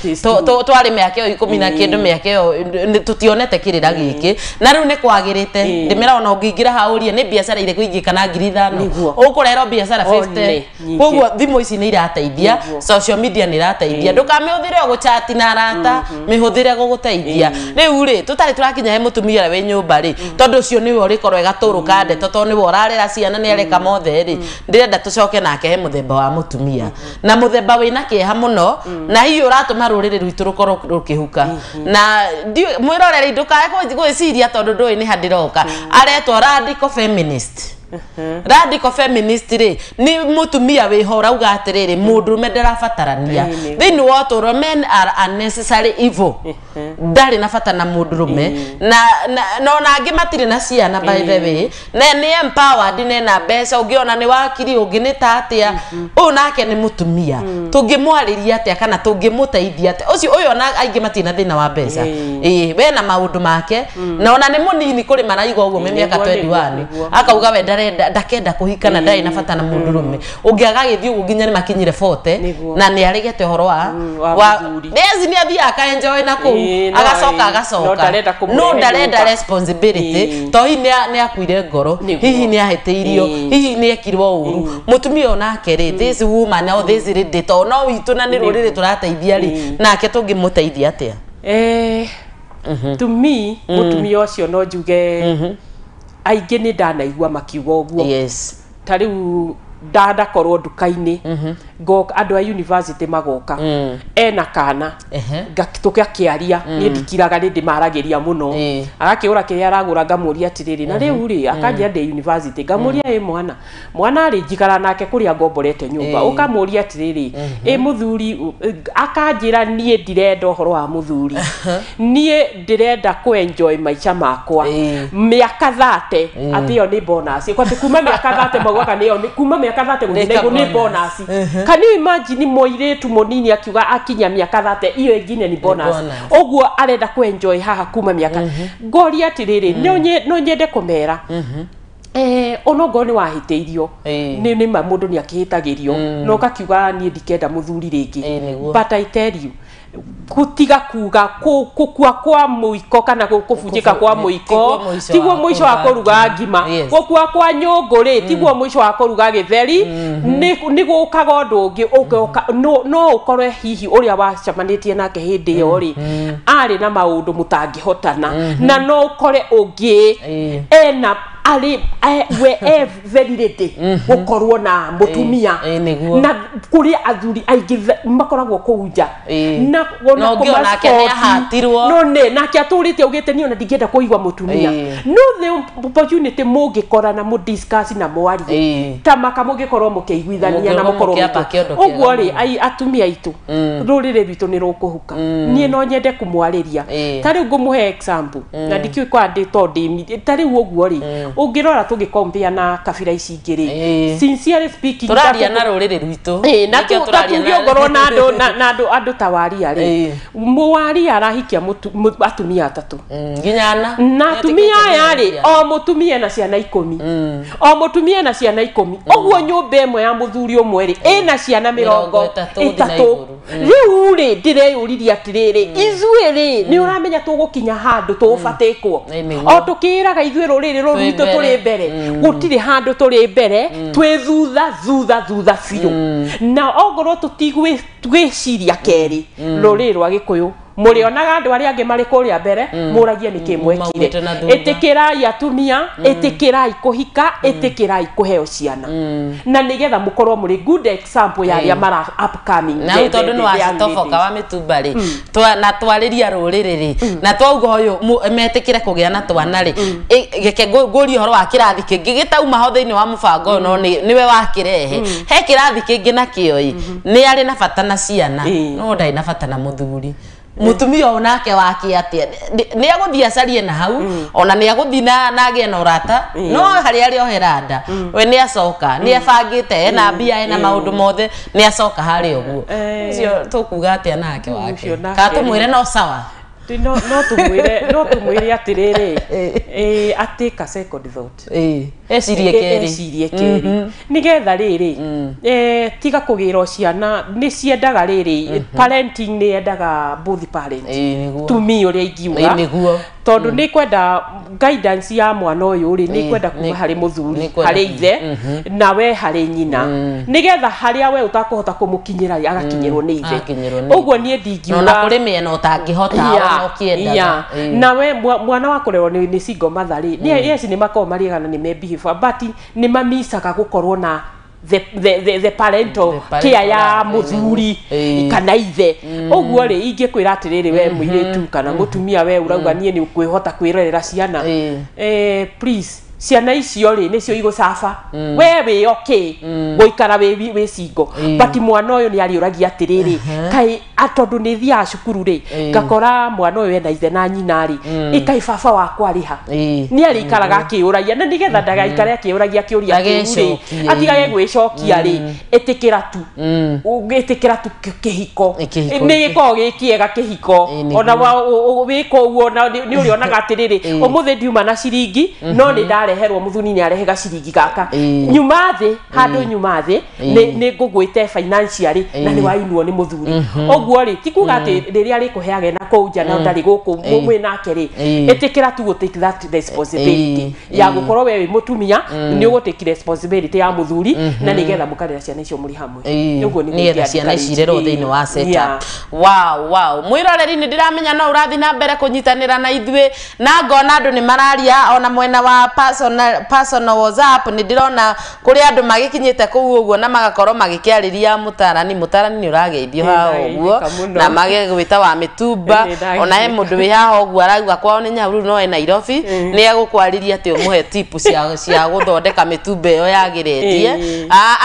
twari miaka iyo ikumi na kindu miaka iyo tutionete kirira giki na riu ni kwagirite ndimira ona ngingira haurie ni biacara iriku ingikana ngiri ithano ukurero biacara 50 koguo thimo ici ni irateithia social media ni irateithia gutaithia mm-hmm. ndukamihũthire o guchati na arata mihũthire mm-hmm. guguteithia mm-hmm. riu ri tutari turakinya he mutumia we nyumba ri tondu ucio niwe urikorwo egaturuka to tondu niwe urarera ciana ni areka mothe ri ndirenda tucoke nake he muthemba wa mutumia na muthemba wina kieha muno na hihi uratuma ruriri rwitu rukorwo rukihuka na mwiroreri ndukae gwiciria tondu ndui ni handiroka aretwa radical feminist randi uh-huh. kobe ministry ni mutumia wi ho rauga atiriri mundurume ndirabatarania thiini wa uturo men are unnecessary evil uh-huh. ndari na bata na mundurume na no na angi matiri na ciana by the way na ni empowered ne na mbeca ungiona ni wakiri ungi ni ta atia uyu mm-hmm. nake ni mutumia mm. tungimwariria atia kana tungimuteithia atia ucio uyu ona aingi matina thina wa mbeca ii we na maundu make mm. na ona ni munini kuri maraiga uguo me miaka 21 akauga we ndare arenda ndakenda kuhikana ndari na mm, bata na mundu mm. rume ungĩagagĩthiĩ ũguo nginya nĩ makinyire fote na ni aregete horo wa bezi nĩ athiĩ enjoy na ku agacoka agacoka no ndarenda responsibility to hi ni ni akuire ngoro hihi nĩ ahĩtĩirio hihi ni ekirwo uru mũtumia o nake rĩ mm. this woman o oh, this lady to no witũ na nĩ rũrĩrĩ tũrateithia rĩ nake tũngĩmũteithia atĩa mhm. to me mũtumia ũcio no njuge mhm aingä nä ndanaigua makiuga å guo yes. rä u ndanakorwo nduka-inĩ ngoka mhm. andå a university magoka mm. ena kana tũgakĩaria mm. niĩ ndikiraga nĩ ndĩmaragĩria mũno agakĩũra kĩrĩa aragũra ngamũria atĩrĩrĩ na rĩu mhm. rĩ mm. akanja ndĩ university ngamũria ĩ mwana mwana rĩ njikara nake kũrĩa ngomborete nyũmba ũkamũria atĩrĩrĩ mhm. ĩ mũthuri akanjĩra niĩ ndirenda horo wa mũthuri niĩ ndĩrenda kũenjoy maica makwa mĩaka thate atĩ ĩyo nĩ bonus kwatĩ kuma mĩaka thate maugwaga nĩ kuma mĩaka miaka thate gå bonus kana imagine moirä monini akiuga akinya miaka thate iyo ingine ni bonus oguo arenda enjoy haha kuma miaka ngoria atiriri mm. no nyende kumera eh onongo ni wahitiirio ni eh. ni ma mundu ni akihitagirio mm. no gakiuga ni ndikenda muthuri ringi eh, but i tell you kutika kuga kukua kwa muiko kana kufunjika kwa muiko tiguo mwisho wa kuruga ngima gukua kwa nyunguri mm. tiguo mwisho wa kuruga githeri mm-hmm. ni gukaga undu ungi ugoka no ukorwe hihi uria wacemanitie nake hindi iyo ri mm-hmm. ari na maundu mutangihotana mm-hmm. na no ukore ungi ena arĩ eh, we ev eh, everendete mhm. gukorwo na eh, mutumia na kũrĩ athuri aingĩ makoragwo kũu nja na ona hatirwo no ne nake atũrĩte ugite niĩ ona ndingĩenda kuigwa mutumia no the opportunity mũngĩkora na mu discuss na mwari ta maka mũngĩkorwo mukeiguithania na mũkorwo ri ai atumia itu mm. rurire bitu ni rũkũhuka mm. niĩ no nyende kumwariria tari ngumuhe example na mm. dikiwe kwa ndĩ to ndĩ ta rĩu ũguo ungirora tugi compare na kabira ici ngiri sincerely speaking turaria na ruriri rwitu na tuge ngorwo na andu na andu andu ta waria ri mwaria arahikia atumia atatu mm, nginyana na atumia aya ri o mutumia na ciana ikumi mm. o mutumia na ciana ikumi oguo mm. nyumba imwe ya muthuri umwe ri ina ciana mirongo itatu Eh. riu ri ndireyuriria atiriri mm. ithuĩ ri mm. nĩ ũramenya tũgũkinya handũ tũgũbatĩkwo mm. o rä rä rå rũu tå rä mbere handå tå rä mbere twä thutha thutha thutha biũ na ongorwo tũtigwĩciria kerĩ rä rwa gĩkũyũ murionaga andu aria angi mari kuria mbere mm. muragie niki mm, mwekire itikirai atumia itikirai mm. kuhika itikirai kuheo ciana na nigetha mukorwo muri good example ya ya mara upcoming na tondu ni watoboka wa mitumba ri na twariria ruriri ri na twauga uyu metikire kugia na twana ri gike nguri horo wa kirathi kingi gitauma ho thiini wa mubango no niwe wakirehe he kirathi kingi na kio mm-hmm. ni ari na bata na ciana no ndai na bata na muthuri Eh. mutumia mm. onake wake atia ni aguthia acarie na hau mm. ona ona ni aguthi na nagie na urata yeah. no hari ari ohera nda mm. we ni acoka mm. ni te na mbia na maundu mothe ni acoka hari uguo ucio eh. tukuga atia nake wake ka tumwire no sawa Tui no no tumwire no tumwire atiriri eh ati ka second thought eh ecirie keri ecirie keri mm-hmm. nigetha riri eh mm. tiga kugira ciana ni ciendaga riri mm-hmm. parenting ni endaga both parents to me uria ingiuga tondu mm. ni kwenda guidance ya mwana uyu ri ni kwenda kuma hari muthuri hari ithe mm-hmm. na we harä nyina mm. nä getha harä a we å takå hota kå må kinyä ra agakinyä rwo nä ithe å guo niä ndingiuga rä mä ena hota kana ukienda na we mwana wa leo ni, ni single mother ri mm. yes ni makoo mariegana ni mebehave but ni mamisaga gukorwo na the, the, the, the parental kia ya muthuri kana ithe mm. uguo ri kwira atiriri we muiritu mm-hmm. kana mutumia mm-hmm. we uragwa mm. nie ni ukwihota kwirerera ciana eh please ciana icio rä nä cio igå caba mm. we wä okä mm. gå ikara wä cingo mm. but mwana å yå nä arä å ragia atä rä rä kaä tondå nä thiaga cukuru rä mm. ngakora mwana å yå ena ithe na nyina rä ä kaä baba wakwa rä ha nä arä ikaraga mm-hmm. akä å ragia na nä getha mm-hmm. ndagaikare akä å ragia akä å ria kä u rä atigage gwä cokia rä ä mm. tä kä ra tu ä mm. tä kä ra tu kä hiko nä gä koragwo gä kä kä hiko ona wä kå guo nä å rä onaga atä rä rä å må thä ndiuma na ciringi no mm-hmm. nä ndare wareherwo muthuni ni arehe gaciringi gaka nyuma thä handå nyuma thä nä ngå financially na ni wainwo ni må mhm. oguo ri guo rä ti kuga atä rä rä a na ko u nja na ndari guku kå nake ri ä tu go take that responsibility ya gå we mutumia mhm. ni tumia take responsibility ya muthuri na mhm. ni getha mukarira ciana icio muri hamwe hamwe ni ni nä ciana icirä thä inä wa seta wow wow mwä roreri nä ndä no urathi na mbere kunyitanira na ithwe na ngona andå ni mararia ona mwena wa pass personal personal WhatsApp ni ndä kuri kå rä andå magäkinyä te na magakorwo magäkä arä ria må tarani må tarani nä å rageithio haha å guo na magegwä ta wa mä ona he må ndå wä haha å guo arauga kwao nä e nairobi ni egå kwarä ria atä å må tipu cia gå thondeka mä tumba ä yo yagä retie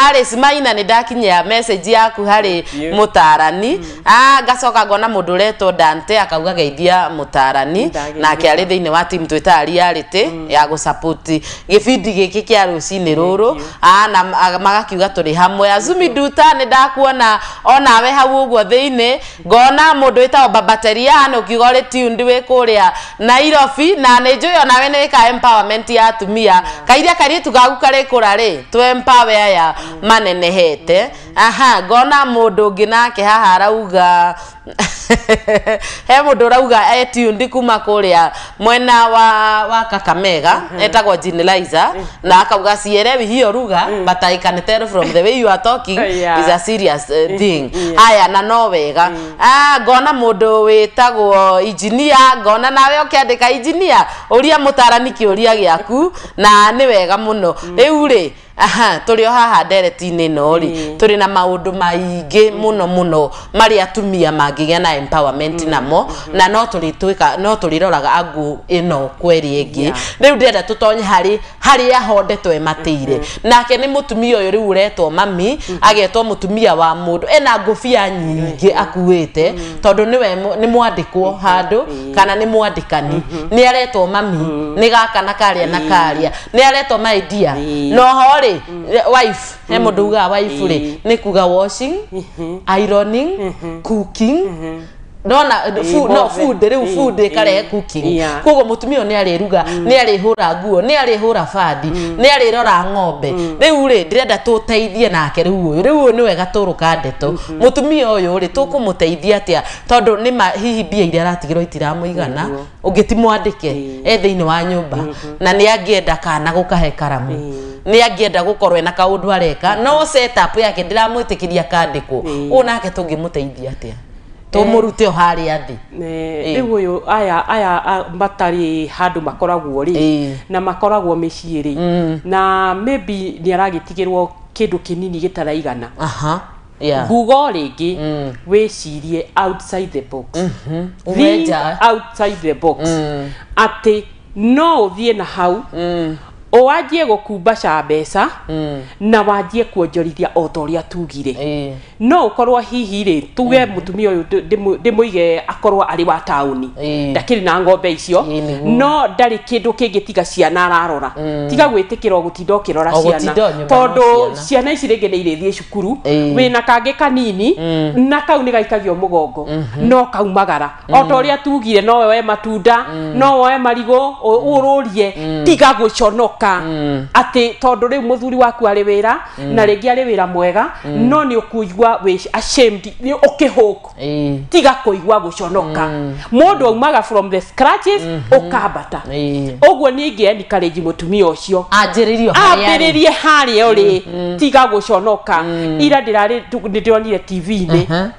arä ah, maina nä ndakinyia message yaku harä må tarani mm. ah, ngacoka ngona må ndå å retwo dante akauga geithia må tarani nake arä thä inä wa timu twä taga riarä tä mm. ya gå muti gibindi giki kia rucini ruru na magakiuga turi hamwe azumi nduta ni ona we hau uguo thiini ngona mundu witagwo babateria na ukiuga uri tundu wi kuria nairobi na ni njui we ni ka empowerment ya tumia mm. kairia kairĩtu gaku karĩ kũra rĩ tu empower aya mm. manenehete mm. aha ngona mundu ũngĩ nake haha arauga he mundu urauga etundi kuma kuria mwena wa wa kakamega mm-hmm. etagwo etagwo generalizer mm. na akauga sielewi hiyo ruga mm. but I can tell from the way you are talking yeah. is a serious uh, mm. thing yeah. haya na no wega mm. ah ngona mundu witagwo engineer ngona nawe ukiandika engineer uria mutarani kiuria giaku na ni wega muno riu mm. ri aha tå rä o haha ndereti-inä no rä mm. tå rä na maå ndå maingä må no må no marä atumia mangä na empowerment mm, namo mm-hmm. na no tå rä roraga angå ä no kweri ä ngä rä u ndärenda tå tonye harä harä a honde ire mm-hmm. nake nä må tumia å yå rä u å retwo mami mm-hmm. agetwo må tumia wa må ndå ena ngå bia nyingä akuä te tondå nä mwandä kwo handå kana nä mwandä kani nä aretwo mami nä gakana karä a na karä a nä aretwo maidia mm. noho rä rä mm. eh, wife he må ndå wife rä mm. nä kuga washing mm-hmm. ironing mm-hmm. cooking mm-hmm. ndona no food rä u food ä cooking koguo må tumia ari nä arä ruga mm. nä arä hå ra nguo nä arä hå ra bandi nä arä rora ng'ombe rä u rä ndä renda teithie nake rä u å yå rä u yå nä wega tå rå ka ndeto må tumia å yå rä tå kå må teithia atä tondå nä ma hihi mbia iria aratigä itiramå igana å ngä timwandä e wa nyå na nä angä enda kana gå kahe karamu nä angäenda gå korwo ena kaå ndå areka no setup yake ramwä tä kä ria kandäkwo å nake tå ngä må teithia atä a tå må rute o harä a thä rä u å yå aya aya matarä handå makoragwo rä na makoragwo mä ciä rä mm. na maybe nä aragä tigä rwo kä ndå kä nini gä taraigana nguga rä ngä wä outside the box mm -hmm. outside the box mm. no na hau mm wanjie gå ca mbeca mm. na wanjie kuonjorithia o ta å rä a tugire mm. no å korwo hihi-rä tuge må tumia å yå ndä må ige akorwo arä wa taåni ndakä rä na ng'ombe icio no ndarä kä ndå kä ngä tiga ciana ararora mm. tiga gwä tä kä ra gå tinda å kä rora ciana tondå ciana ici rä ngä nä irä thiä cukuru wä na kangä kanini mm. na kau nä gaikagio må gongo mhm. no kaumagara o ta å rä a tugire no we matunda mm. no woe marigå å rå rie tiga gå conoka gucoka mm. atä tondå rä u må thuri waku arä wä ra mm. na rä ngä arä wä ra mwega mm. no nä å kuigua å kä tiga kũigua gũconoka gå conoka må ndå aumaga å kambata å guo nä ngä enikarä må tumia å cio ambä rä rie harä rä tiga gũconoka conoka ira ndä ronire tv-inä uh-huh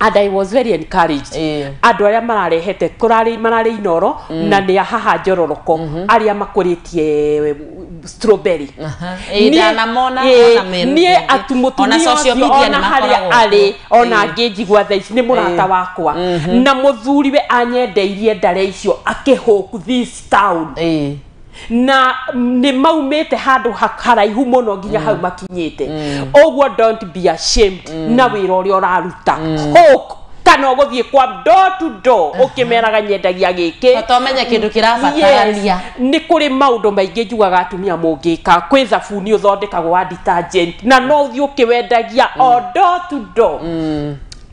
and i was very encouraged andå arä a mararehete mararä inoro mm. na nä a haha njororoko arä a makå rä tie niä atumå tumiaona harä a arä ona ngä njigua tha ici nä må rata wakwa mm-hmm. na må thuriwe anyendeirie ndare icio akä hå this town na nä maumä te handå hakaraihu må no nginya hau mm. makinyä te mm. oguo don't be ashamed mm. na wä ra å rä a å raruta mm. kana gå thiä kwa do to do å kä meraga nyendagia gä kä tomenye kä ndå kä rabatarania nä kå rä maå ndå maingä njugaga atumia må ngä ka kwä thabuni å thondekagwo wa detergent na no å thiä å kä wendagia o do to do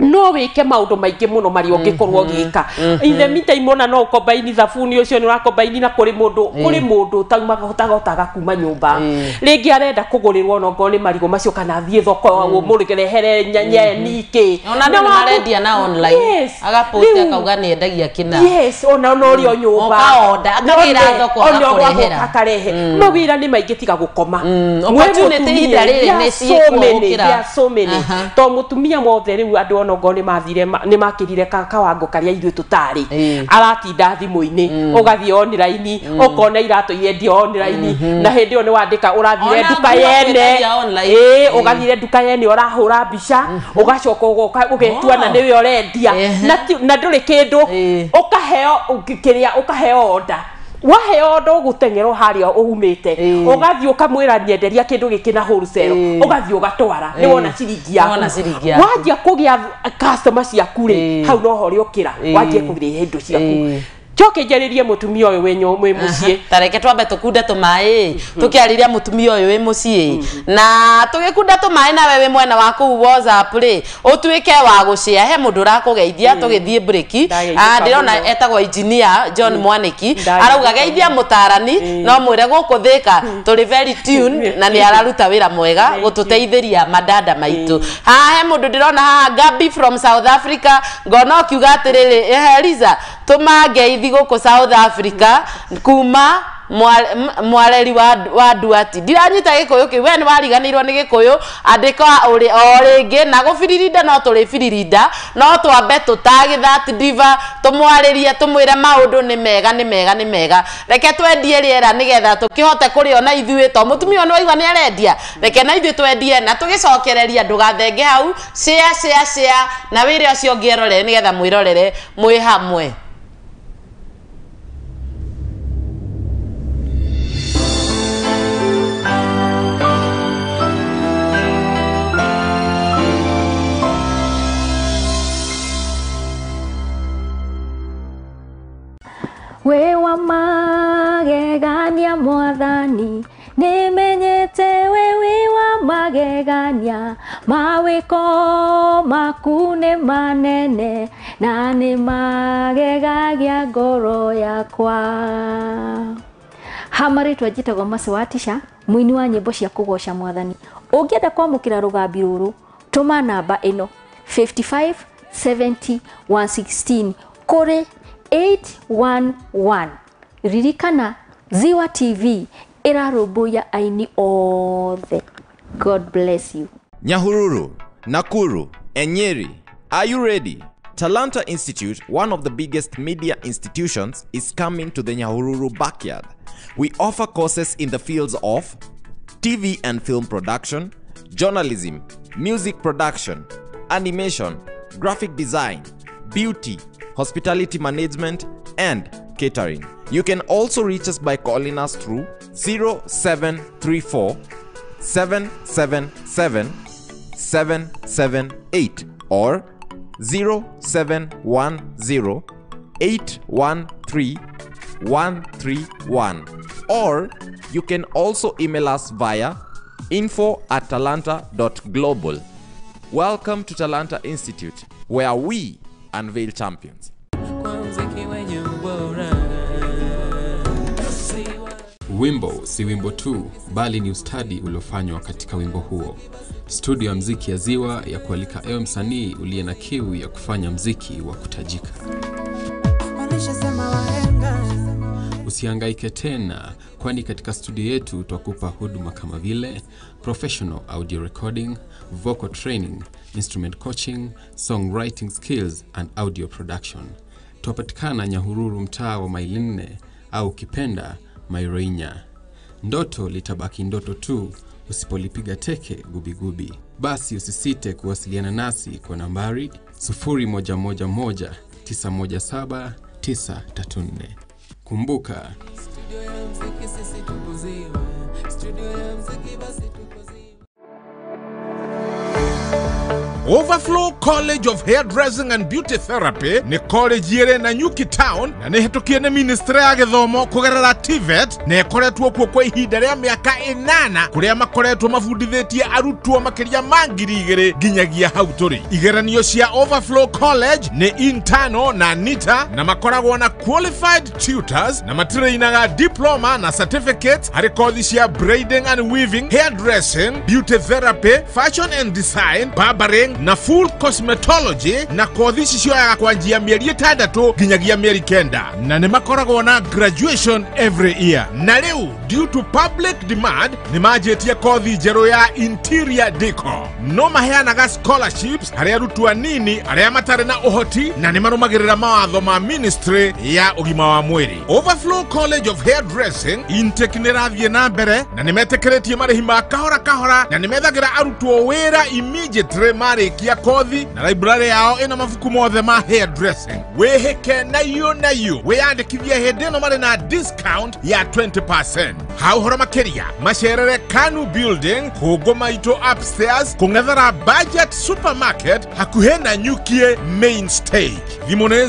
no wike maundu maingi muno mari ungikorwo mm-hmm. gika mm-hmm. ithe mita imona no kobaini thabuni ucio ni wakobaini na kuri mundu mm. kuri mundu tauma taumaga hotagotaga kuma nyumba mm. ringi arenda kugurirwo nongo ni marigo macio kana thie thoko wa mm. here nyanya mm-hmm. niki na maredia na online aga agaposti akauga ni endagia kina yes ona ona uri o nyumba okaoda akagira thoko akarehera akarehe mawira ni maingi tiga gukoma opportunity hinda riri ni so many to mutumia mothe riu andu onongorwo nä mathire nä makirire kawango karia tå tarä mm. aratinda thimũ-inĩ mm. ũgathiĩ online mm. ũkona iratũ mm-hmm. iria ndia online na hä ndä ä yo nä wandä ka å rathire nduka yene å gathire nduka yene å rahå ra mbica å å å gacoka goka getuana nä ũgacoka å rendia na ndå rä kä ndå å kaheo kä rä a å kaheo onda waheo ndo gutengero haria ũumĩte ũgathiĩ ukamwira nyenderia kĩndũ gĩkĩ na wholesale ũgathiĩ ũgatwara nĩ wona ciringi ya wanjia kũgĩa customer ciaku ri hau no hori ukira wanjie kũrĩhe indo ciaku njoke njaririe mutumia uyu we nyomwe mucii tareke twambe tukunda tumai mhm. tukiariria mutumia uyu wi mucii mhm. na tugikunda tumai nawe wi mwena wa kuu WhatsApp ri utuike wa gucia he mundu urakugeithia mhm. tugithie break ndirona ah, etagwo engineer John Mwaniki arauga geithia mutarani no mwire guku thika turi very tuned na ni araruta wira mwega gututeithiria madada maitu ha ah, he mundu ndirona haha Gabi from South Africa ngona ukiuga atiriri Eliza tuma ngeithi cigå south africa kuma mwareri wa nduati ndiranyita gä kå yå kä u we nä wariganä irwo nä gä kå yå andä ka o rä ngä na gå biririnda no tå rä biririnda no twambe tå tagä that tå mwarä rie tå mwä re maå ndå nä mega nä mega nä mega reke twendie rä era nä getha tå kä hote kå rä ona ithuä to må tumia nä waigua nä arendia reke na ithuä twendie na tå gä cokereria ndå gathenge hau cea cea cea na wä re å cio ngä erorere nä getha mwä rorere mwä hamwe wä wa magegania mwathani nä menyete we wä wa magegania mawä ko maku nä manene na nä magegagia ngoro yakwa hamarĩtwa njĩtagwo masi wa tisha mũini wa mbo cia goca mwathani gambi rå rå tå ma namba ä 55 70 116 kũrĩ 811 ririkana ziwa tv ĩrarũmbũiya aini othe god bless you nyahururu nakuru enyeri are you ready Talanta Institute, one of the biggest media institutions, is coming to the Nyahururu backyard. We offer courses in the fields of TV and film production, journalism, music production, animation, graphic design, beauty, hospitality management, and catering. You can also reach us by calling us through 0734 777 778 or 0710 813 or you can also email us via info at talanta.global. Welcome to Talanta Institute, where we unveil champions Wimbo si wimbo tu bali ni ustadi uliofanywa katika wimbo huo. Studio ya mziki ya Ziwa ya kualika ewe msanii uliye na kiu ya kufanya mziki wa kutajika. usiangaike tena, kwani katika studio yetu twakupa huduma kama vile professional audio recording, vocal training instrument coaching, songwriting skills and audio production. Twapatikana Nyahururu, mtaa wa Maili nne au kipenda Mairoinya. Ndoto litabaki ndoto tu usipolipiga teke gubigubi gubi. Basi usisite kuwasiliana nasi kwa nambari 0111917934. Kumbuka, studio ya mziki sisi tupuziwe, studio ya mziki basi tukuziwa. Overflow College of Hairdressing and Beauty Therapy nĩ college ä na Nyuki Town na nĩ hĩtũkie nĩ nä ministry ya gĩthomo kũgerera TVET na ĩkoretwo kuo kwa ihinda rĩa mĩaka ĩnana kũrĩa makoretwo mabundithĩtie arutwo makĩria ma ngiri igĩrĩ nginyagia hau tũrĩ igeranio cia Overflow College nĩ intano na NITA na makoragwo na qualified tutors na matirĩinaga diploma na certificates harĩ kothi cia braiding and weaving hairdressing beauty therapy fashion and design barbering na full cosmetology na kothi cioyaga kwanjia mieri ĩtandatũ nginyagia mieri kenda na nä makoragwo na graduation every year na rĩu due to public demand nä manjä kothi njerũ ya interior decor no maheanaga scholarships harĩ arutwo anini arĩa matarĩ na ũhoti na nĩ marũmagĩrĩra mawatho ma ministry ya ũgima wa mwĩrĩ overflow college of hairdressing intake nĩ ĩrathiĩ na mbere na nĩ metĩkĩrĩtie marĩhi ma kahora kahora na nĩ methagĩra arutwo wĩra immediately marĩ marĩkia kothi na laiburarĩ yao ĩna mabuku mothe ma hairdressing wĩhĩke naiyũ naiyũ wĩyandĩkithie hĩndĩ ĩno marĩ na discount ya 20 ha ũhoro makĩria macerere kanu building kũngũ maitũ upstairs kũng'ethera budget supermarket hakuhĩ na nyukie main stage thimũ nĩ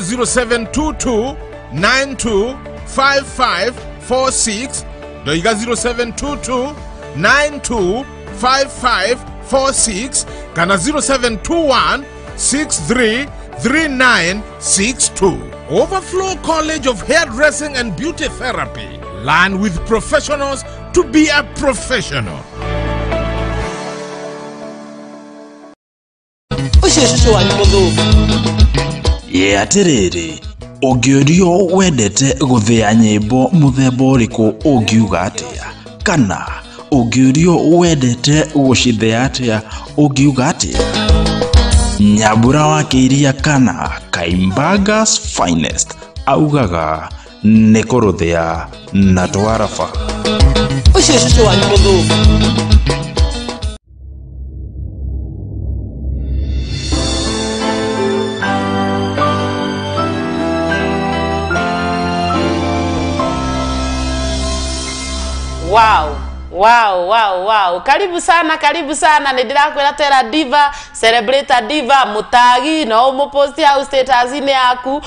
0722 92 55 46 ndoiga 0722 92 55 0746 kana 0721 633962 Overflow College of Hairdressing and Beauty Therapy. Learn with professionals to be a professional. ye wa nĩ mũthũku ĩ atĩrĩrĩ ũngĩũrio wendete gũthĩa nyĩmbo mũthemba ũrĩkũ ũngiuga atĩa kana ũngĩũrio wendete gũcithĩa atĩa ũngiuga atĩa nyambura wa kĩiria kana kaimbagas finest augaga nĩ kũrũthĩa na twaraba ũcio cũcũ wanyu Wow. Wow, wow, wow. Karibu sana, karibu sana. Nĩndĩrakwĩra tela diva, celebrator diva mutagi no umuposti hau status inĩ yaku.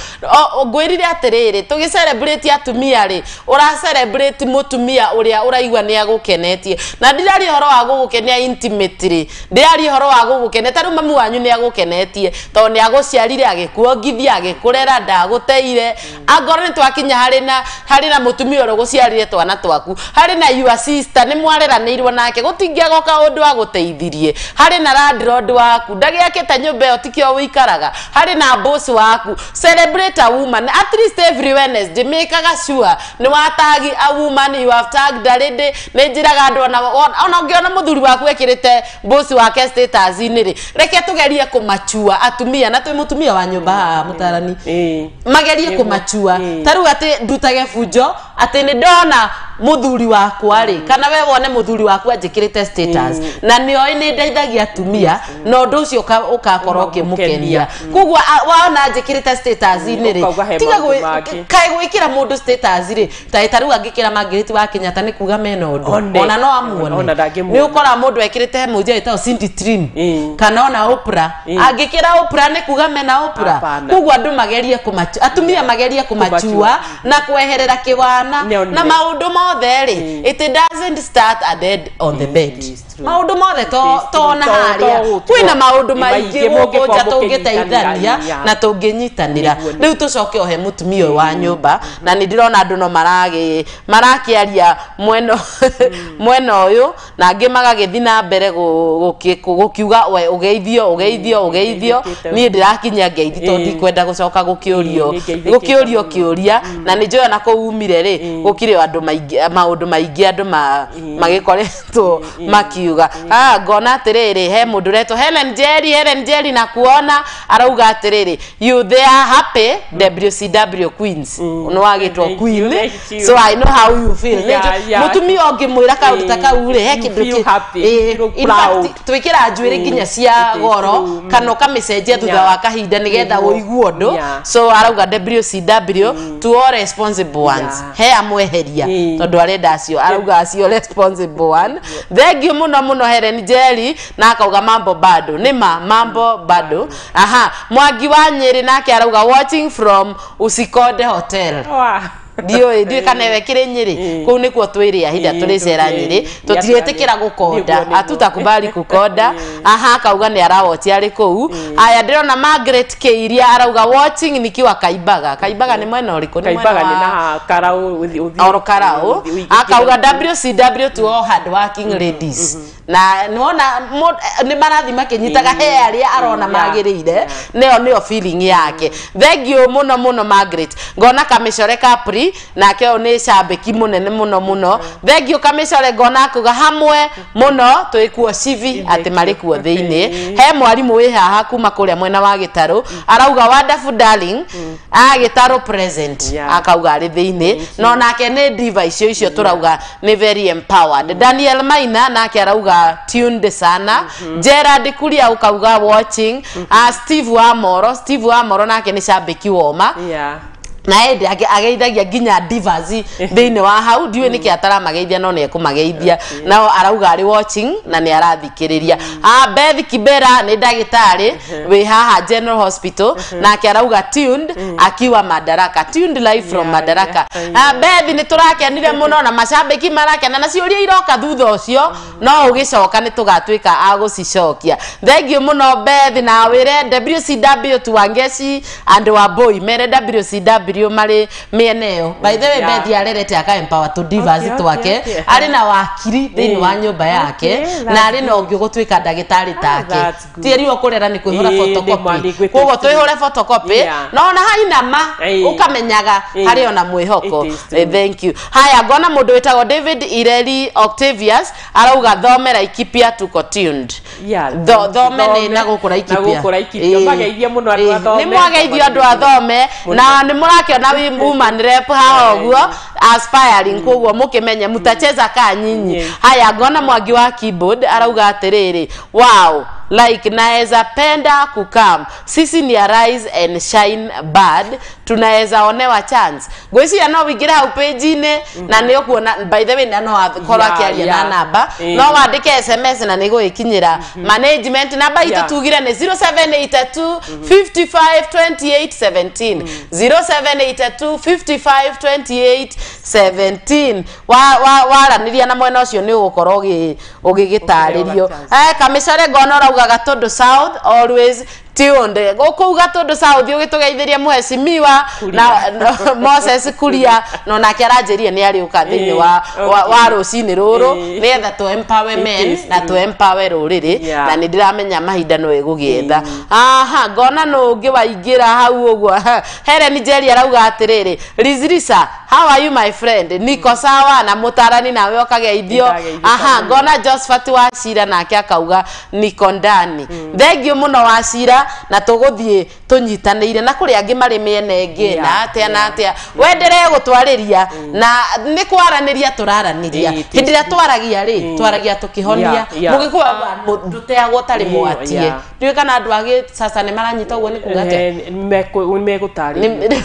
Ngwĩrire atĩrĩrĩ, tũgĩcelebrate atumia rĩ, ura celebrate mutumia ũrĩa ũraigua nĩ agũkenetie. Na ndirarĩ horo wa gũgũkenia intimate rĩ. Ndirarĩ horo wa gũgũkenia ta mamu wanyu nĩ agũkenetie, to nĩ agũciarire agĩkuongithia agĩkũrera ndagũteire. Angorwo nĩ twakinya harĩ na harĩ na mutumia ũrĩa ũgũciarire twana twaku. Harĩ na your sister nä mwarä irwo nake gå tingäagoka å ndå hari na landlord waku ndagä akä te yo tikio wikaraga hari na boss waku celebrate a woman at least every wednesday mä kaga sure ni watagi a woman you have tagged already nä njä andu ona ona ngiona muthuri waku ekirite boss wake status ni rä reke tugerie kumachua atumia na twä må wa nyumba mba må magerie kumachua taru ati u atä ndutage bunjo atä nä ndona muthuri wakwa ri kana we wone muthuri wakwa anjikirite status mm. na nioĩ nĩ ndeithagia atumia mm. na ũndũ ũcio ũkakorwo ũkĩmũkenia koguo wona njĩkĩrĩte status-inĩ rĩ tiga kaĩ gwĩkĩra mũndũ status rĩ taĩ e ta rĩu angĩkĩra mangĩrĩti wa kenyatta nĩ kuga mena ũndũ ona no amuone nĩ ũkoraga mũndũ ekĩrĩte mũnja ĩtao Cindy Trim mm. kana ona Oprah angĩkĩra Oprah nĩ kuga mena Oprah koguo andũ magerie kũmachua atumia magerie kũmachua na kweherera kĩwana na maũndũ ma not there. Mm. It doesn't start a dead on mm. the bed maundu mothe tona haria kwina maundu maingi guku nja tungiteithania na tunginyitanira riu tucoke ohe mutumia uyu wa mm. nyumba na ni ndirona andu no maragi marakiaria mwena mm. mwena uyu na angi magagithii na mbere gukiuga we ugeithio ugeithio ugeithio mm, nie ndirakinyia ngeithi tondu ndikwenda gucoka gukiurio gukiurio kiuria na ni njoya na kuumire ri gukire andu maingi maundu maingi andu magikoretwo maki akiuga ah ngona atiriri he mundu retwo Helen Njeri Helen Njeri na kuona arauga atiriri you they are happy WCW Queens no agitwo queen so i know how you feel mutumia ongimwira kaundu ta eh, kau rä he kä twä kä ra njuä rä nginya cia goro kana å mm. kamicenjia thutha wa kahinda nä getha å so arauga wcw mm. to all responsible ones he amweheria mm. tondå arenda acio arauga acio responsible one thengiå må muno muno Helen Jerry na akauga mambo bado nima mambo bado aha mwagi wa nyeri nake arauga watching from usikode hotel wow. ndiå ndiå kana we kä rä nyä rä kå u nä kuo twä rä ahinda tå rä cera nyä rä tå tirä tä kä ra gå konda atuta ah, kubali kå konda aha akauga nä arawoti arä kå u aya ndä rona margaret k iria arauga watching ni kiwa kaimbaga kaimbaga nä mwena å rä kå nä oro karaå akauga wcw to all hard working ladies mm-hmm na niwona ni marathi makinyitaga mm. he arä arona magä rä ire feeling yake thank you muno muno margaret ngona kamishore capri na ke oni nä cambä ki muno nene må no må mm. ngona kuga hamwe muno no cv kuo civi atä marä kuo thä inä he mwarimå wä haha kuma kuria mwena wa gitaru mm. arauga wonderful darling a ah, gitaru present akauga ri theini no nake ni ndiva icio icio turauga ni very empowered daniel maina nake arauga uka tuned sana mhm. Gerard Kuria ukauga watching mhm. ah, Steve Amoro Steve Amoro nake ni shabiki woma yeah na ende ageithagia nginya divas thĩinĩ wa hau ndiũĩ nĩkĩ mm. mageithia no nĩ ekũmageithia na arauga arĩ watching na ni arathikiriria mm. a ah, Beth Kibera ni dagitari uh-huh. we haha General Hospital uh-huh. na ki arauga tuned mm. akiwa Madaraka tuned live from Madaraka a ah, Beth nĩ tũrakenire muno na macambĩki marake na ciũria iroka thutho ucio no ugicoka ni tugatuika agucicokia thank you muno Beth na wire WCW Tuangeci and wa boy mere WCW mabirio mari mieneo by the way Beth yarerete aka empower to divers twake ari na wakiri thini wa nyumba yake na ari na ungi dagitari ndagitari take tieri okurera ni kwihura photocopy kogo twihura photocopy no na haina ma ukamenyaga hari ona mwihoko thank you haya ngona mundu witagwo David Ireri Octavius arauga ikipia Laikipia tuko tuned thome nä na ikipia kå ra ikipia nä mwageithio andå athome na nä må kiona wi woman rep haha guo aspiring koguo mukimenye mutacheza ka nyinyi haya ngona mwangi wa keyboard arauga atiriri wow like naweza penda kukam sisi ni arise and shine bad tunaweza onewa chance gwesi ya ano wigira upeji ne mm -hmm. na ni kuona by the way nano akorwo akiaria yeah, yeah. na mhm. naba mhm. mm -hmm. no wandike sms na ni gwikinyira mm -hmm. management namba itu yeah. tugire ni 0782 552817 0782 552817 waraniria wa, wa, na mwena ucio ni ugukorwo ugigitaririo eh kamicore gonora Gagato do South, always ti onde undu uga tondu saudi ugitugeithiria muheshimiwa na, na moses kuria na nake aranjirie ni ariuka thiini wa wa, wa rucini ruru ni nigetha to empower men na to empower ruriri na ni ndiramenya no igugietha mm. aha ngona no ngi waingira hau ugwa here ni jeria rauga atiriri Lizrisa how are you my friend niko mm. sawa na mutarani na we okage ithio aha ngona Josephat wacira nake akauga niko ndani mm. thengiå muno wa wacira na tå gå thiä tunyitanĩire na kũrĩ angĩ marĩ mĩena ĩngĩ na atĩa na atĩa wenderee gũtwarĩria mm. na nĩ kwaranĩria tũraranĩria hĩndĩ ĩrĩa twaragia rĩ mm. twaragia tũkĩhonia mũgĩkũyũ ndũteagwo tarĩ mwatie ndiũĩ kana andũ a gĩcaca nĩ maranyita ũguo nĩ kuga atĩamegũtarĩrio eh,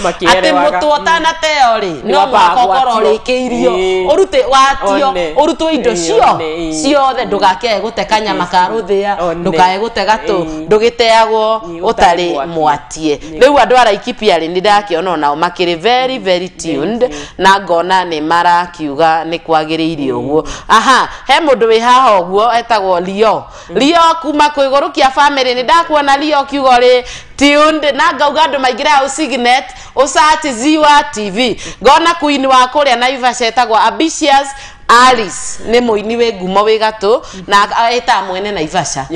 atĩ mũtwo ũtanateo rĩ no mwaka ũkorwo ũrĩkĩirio ũrute watio ũrutwo indo cio ciothe ndũgakĩae gũte kanyama ka rũthĩa ndũkae gũte gatũ ndũgĩtea uheagwo utari mwatie riu andu a Laikipia ri ndakiona nao makiri very very tuned na ngona ni marakiuga ni kwagiriire uguo mm. aha he mundu wi haha uguo etagwo Leo mm. Leo kuma kuigurukia family ni ndakuona Leo kiugo ri tuned na ngauga andu maingire hau signet usati ziwa tv mm. ngona queen wa kuria na ivasha etagwo abicious Alice nä må ini wä ngumo wä gatå na ätaga e mwene naivasha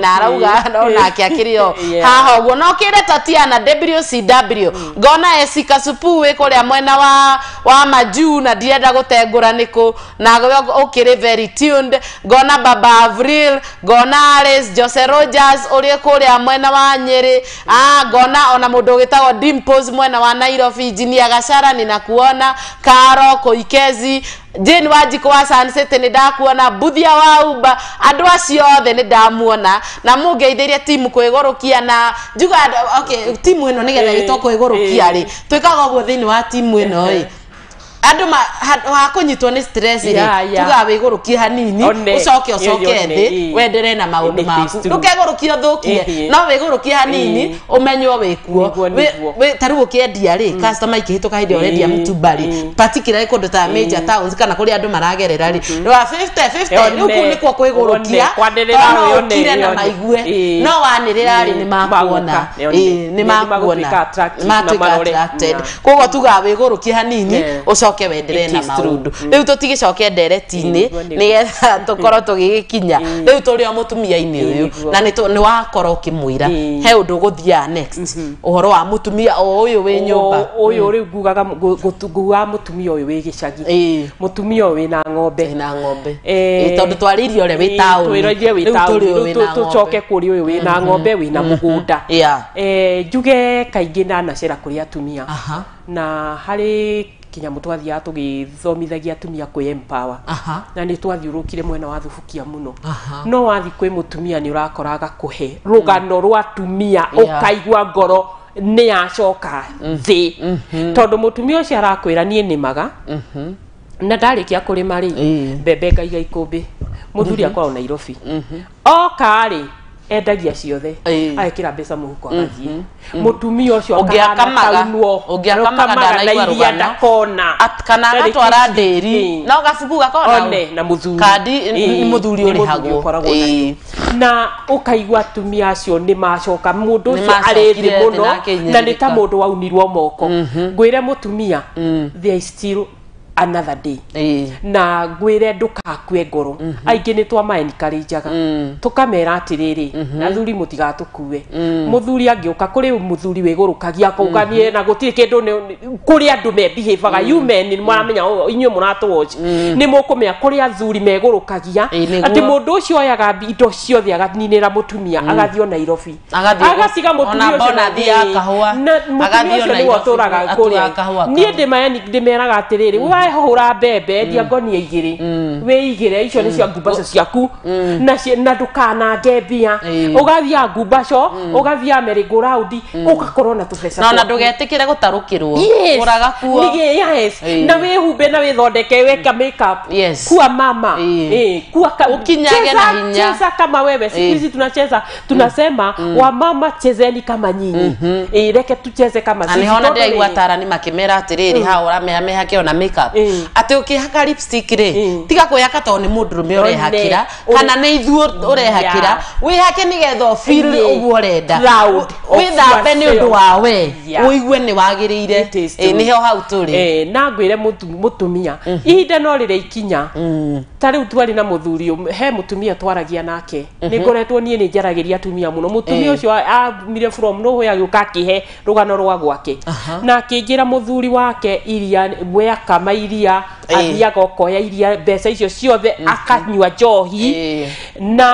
na arauga no nake akä rä o haha å guo no kä re tatiana wcw mm. ngona esika supu wä kå rä a mwena wa wa majuu na ndirenda gå tengå ra nä kå na å kä rä very tuned ngona baba avril ngona ares jose rogers å rä kå rä a mwena wa nyä rä mm. ah, ngona ona må ndå å gä tagwo dimpos mwena wa nairobi jinia gacara nä kuona karo kå ikezi jane wanjikũ wa sunset nĩ ndakuona mbuthia wa umba andå acio othe nä ndamuona na mũngeithĩrie timu kia na njuga okay, timu kia rä ĩtwo kaga å guo thä inä wa timu ĩno ĩ andå hakå nä stress rä tuga wä gå rå kie hanini å coke å coke thä wendere na maå ndå maku ndå kegå rå kie å thå kie no wä gå rå kie hanini å menywo wä kuo tarä u å kä endia rä mm. ikä hä tå ka hä ndä å rendia mä tumba rä mm. particularly kå ndå ta mm. kana kå rä andå maragerera rä rä rä u kå nä kuo kwä gå rå kia å kire na maigue no wanä rä ra nä makuona nä makuona matwä koguo tuga wä gå rå kie hanini å ucoke wendere na maundu mm. riu tutigicoke ndereti-ini nigetha tukorwo mm. tugigĩkinya mm. riu turi o mutumia-ini uyu na ni wakorwo ukimwira he undu uguthia next uhoro mm-hmm. wa mutumia o uyu wi nyumba uyu riu ngugaga nguga mutumia uyu wi gicagi mutumia uyu wina ng'ombe na ng'ombe tondu twaririe ore wi tauni riu turi uyu wina ng'ombe tucoke kuri uyu na ng'ombe wina mugunda njuge kaingi na anacera kuri atumia na harä kinyamu twathiaga tũgĩthomithagia atumia kwĩ empower na rå kire mwena wa thubukia må no wathi å rakoraga kå he rå gano rwa atumia kaigua ngoro nä yacoka å cio arakwä ra niä nä maga mm-hmm. na rä ma rä mbembe ngaiga må thuri mm-hmm. akoragwo nairobi mm-hmm. oka rĩ endagia ciothe agekira mbeca muhuko mm-hmm. agathie mutumia mm-hmm. ucio akamaunwo ũngĩakamaga na iria ndakona kana agatwara ndiri na gabuku gakona na mũthuri kandi nĩ mũthuri ũrĩhagwo na ũkaigua atumia acio ni macoka mundu ucio arĩ thĩ mũno na ni ta mundu waunirwo moko mm-hmm. ngwĩre mũtumia mm. they still another day mhm. mm. Mhm. mm. Mhm. na ngwire kwe ngoro mm -hmm. aingi ni twa karinjaga mm. tukamera atiriri mm -hmm. na thuri mutigatukue muthuri mm. angiuka kuri muthuri wigurukagia kauga mm -hmm. na gutire kindu kuri andu me behavior mm. human ni mwaramenya oh, inyuĩ mũratwatch mm. nĩ mũkũmenya kũrĩa athuri megũrũkagia ati mũndũ ucio oyaga indo ciothe aganinĩra mũtumia mm. agathio nairobi agatiga mutumia ucio na thia kahwa mũtumia ũcio nĩwe ũtũraga kũrĩa niĩ atiriri mm. why hura mbembe endia ngonia igiri mm. we igire icho ni cia mm. ngumbaco ciaku na cia na ndukanange mbia ugathia mm. ngumbaco ugathia mm. meri merigå raundi ugakorwo na tubesa na na dugetikire gutarukirwo uraga ndũgetikire gũtarũkĩrwo ũragakuo na we wĩhumbe na we thondeke we ka makeup yes. kuwa mama e. kuwa ka... ukinyage na hinya cheza kama wewe siku hizi tunacheza tunasema mm. wa mama chezeni kama nyinyi mm -hmm. e, reke tucheze kama sisi niona ndiraigua atarani makimera atiriri mm. ha meha kiona makeup atä å kä haka tiga kwä to tondå nä må ndå rå ra kana nä ithuå å rehakä ra wä hake nä getha å guo renda wä thambe nä å ndå wawe å igue nä wagä rä ire eh, hau tå rä eh, na ngwä re må tumia mhm. ihinda no rä ikinya mm. ta rä u twarä na må thuri he må tumia twaragia nake mhm. nä ngoretwo niä nä njaragä ria atumia må no må tumia å eh. cio amire from no hoya gä å ka akä he rå gano rwa gwake na akä njä må thuri wake iria we akama iria eh. athiaga okoya iria mbeca icio ciothe mhm. akanyua njohi eh. na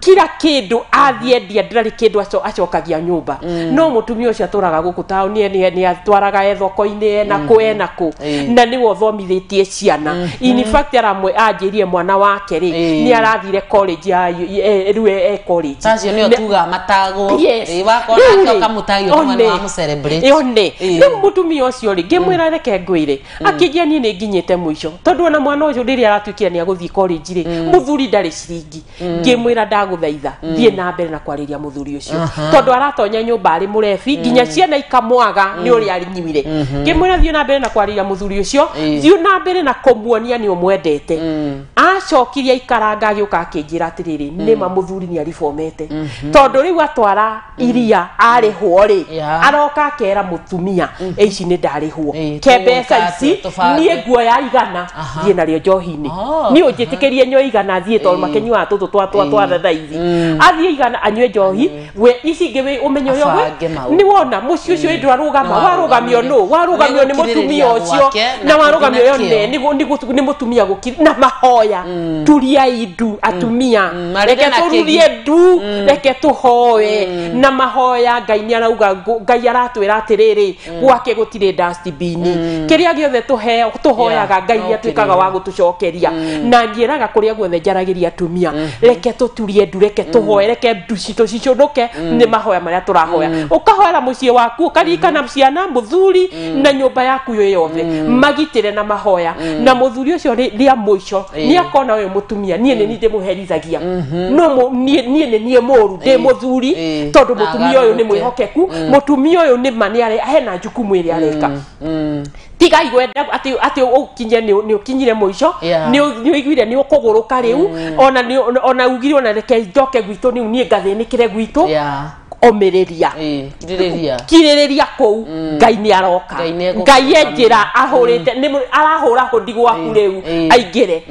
kira kindu athiendia ndirarĩ kindu acokagia nyumba mm. no mutumia ucio aturaga guku taoni ni atwaraga ethoko-inĩ ena kũ ena mm. kũ na nĩwe ũthomithitie ciana mm. Mm-hmm. in fact aramwe anjĩrie mwana wake rĩ mm. nĩ arathire college ya e, rĩu e, e college tacio nĩyo tugaga matagwo one rĩu mũtumia ũcio rĩ ngĩmwĩra mm. reke ngwĩre mm. akĩnjia niĩ nĩ nginyĩte mũico tondũ ona mwana ũcio rĩrĩa aratuĩkire nĩ agũthiĩ college rĩ mũthuri ndarĩ ciringi ngĩmwĩra ndagutheitha mm. thiĩ na mbere na kwarĩria mũthuri ũcio tondũ aratonya nyũmba arĩ mũrebi mm. nginya ciana ikamwaga mm. nĩ ũrĩa arinyuire mm-hmm. ngĩmwĩra thiĩ na mbere na kwarĩria mũthuri ũcio thiĩ na mbere na kũmuonia nĩ ũmwendete acokirie aikaranga agĩũka akĩnjĩra ma nĩma mũthuri nĩ aribomete mm-hmm. tondũ rĩu atwara iria arĩhwo rĩ aroka akera mũtumia ici nĩ ndarĩhwo ke mbeca ici niĩ ya igana thiĩ narĩo njohi-inĩ oh. niĩ ũnjĩtĩkĩrie nyo igana thiĩ tondũ makenyuaga tũtũ twatwatwatha thaithi ici mm. athiä igana anyue njohi mm. we ici ingä wä å menye å nä wona må ciä å cio ä mm. ndwarå warå gamio nå warå gamio nä må tumia å cio na warå gamio yo ne nä må tumia gå kiri na mahoya turiai ndu atumia reke tå rurie ndu reke tå hoe na mahoya ngai nä arauga ngai aratwä ra atä rä rä gwake gå tirä dastibini kä rä a gä othe tå hoyaga ngai nä atuä kaga wa gå tå cokeria na njä raga kå rä a guothe njaragä ria atumia reke tå turie turie ndureke tuhoereke tucicunduke nä mm. mahoya marä a tå rahoya å mm. kahoera må ciä waku å karirikana ciana må thuri mm. na nyå mba yaku yo yothe magitä re na mahoya na må thuri å cio rä a må ico nä akona å yå må tumia niä nä ndä må herithagia mhm. niä nä niä må ru ndä må thuri tondå mutumia tumia å yå nä mwä hokeku må tumia å yå nä ma nä hena njukumu ä rä areka tiga igwenda ati ati ukinye ni ukinyire muico ni uiguire ni ukuguruka riu ona ona ugire ona reke njoke gwitu ni ni ngathinikire gwitu omereria kiririria eh, kuu mm. ngai ni aroka ngai enjira ahurite arahura hundi gwaku riu aingire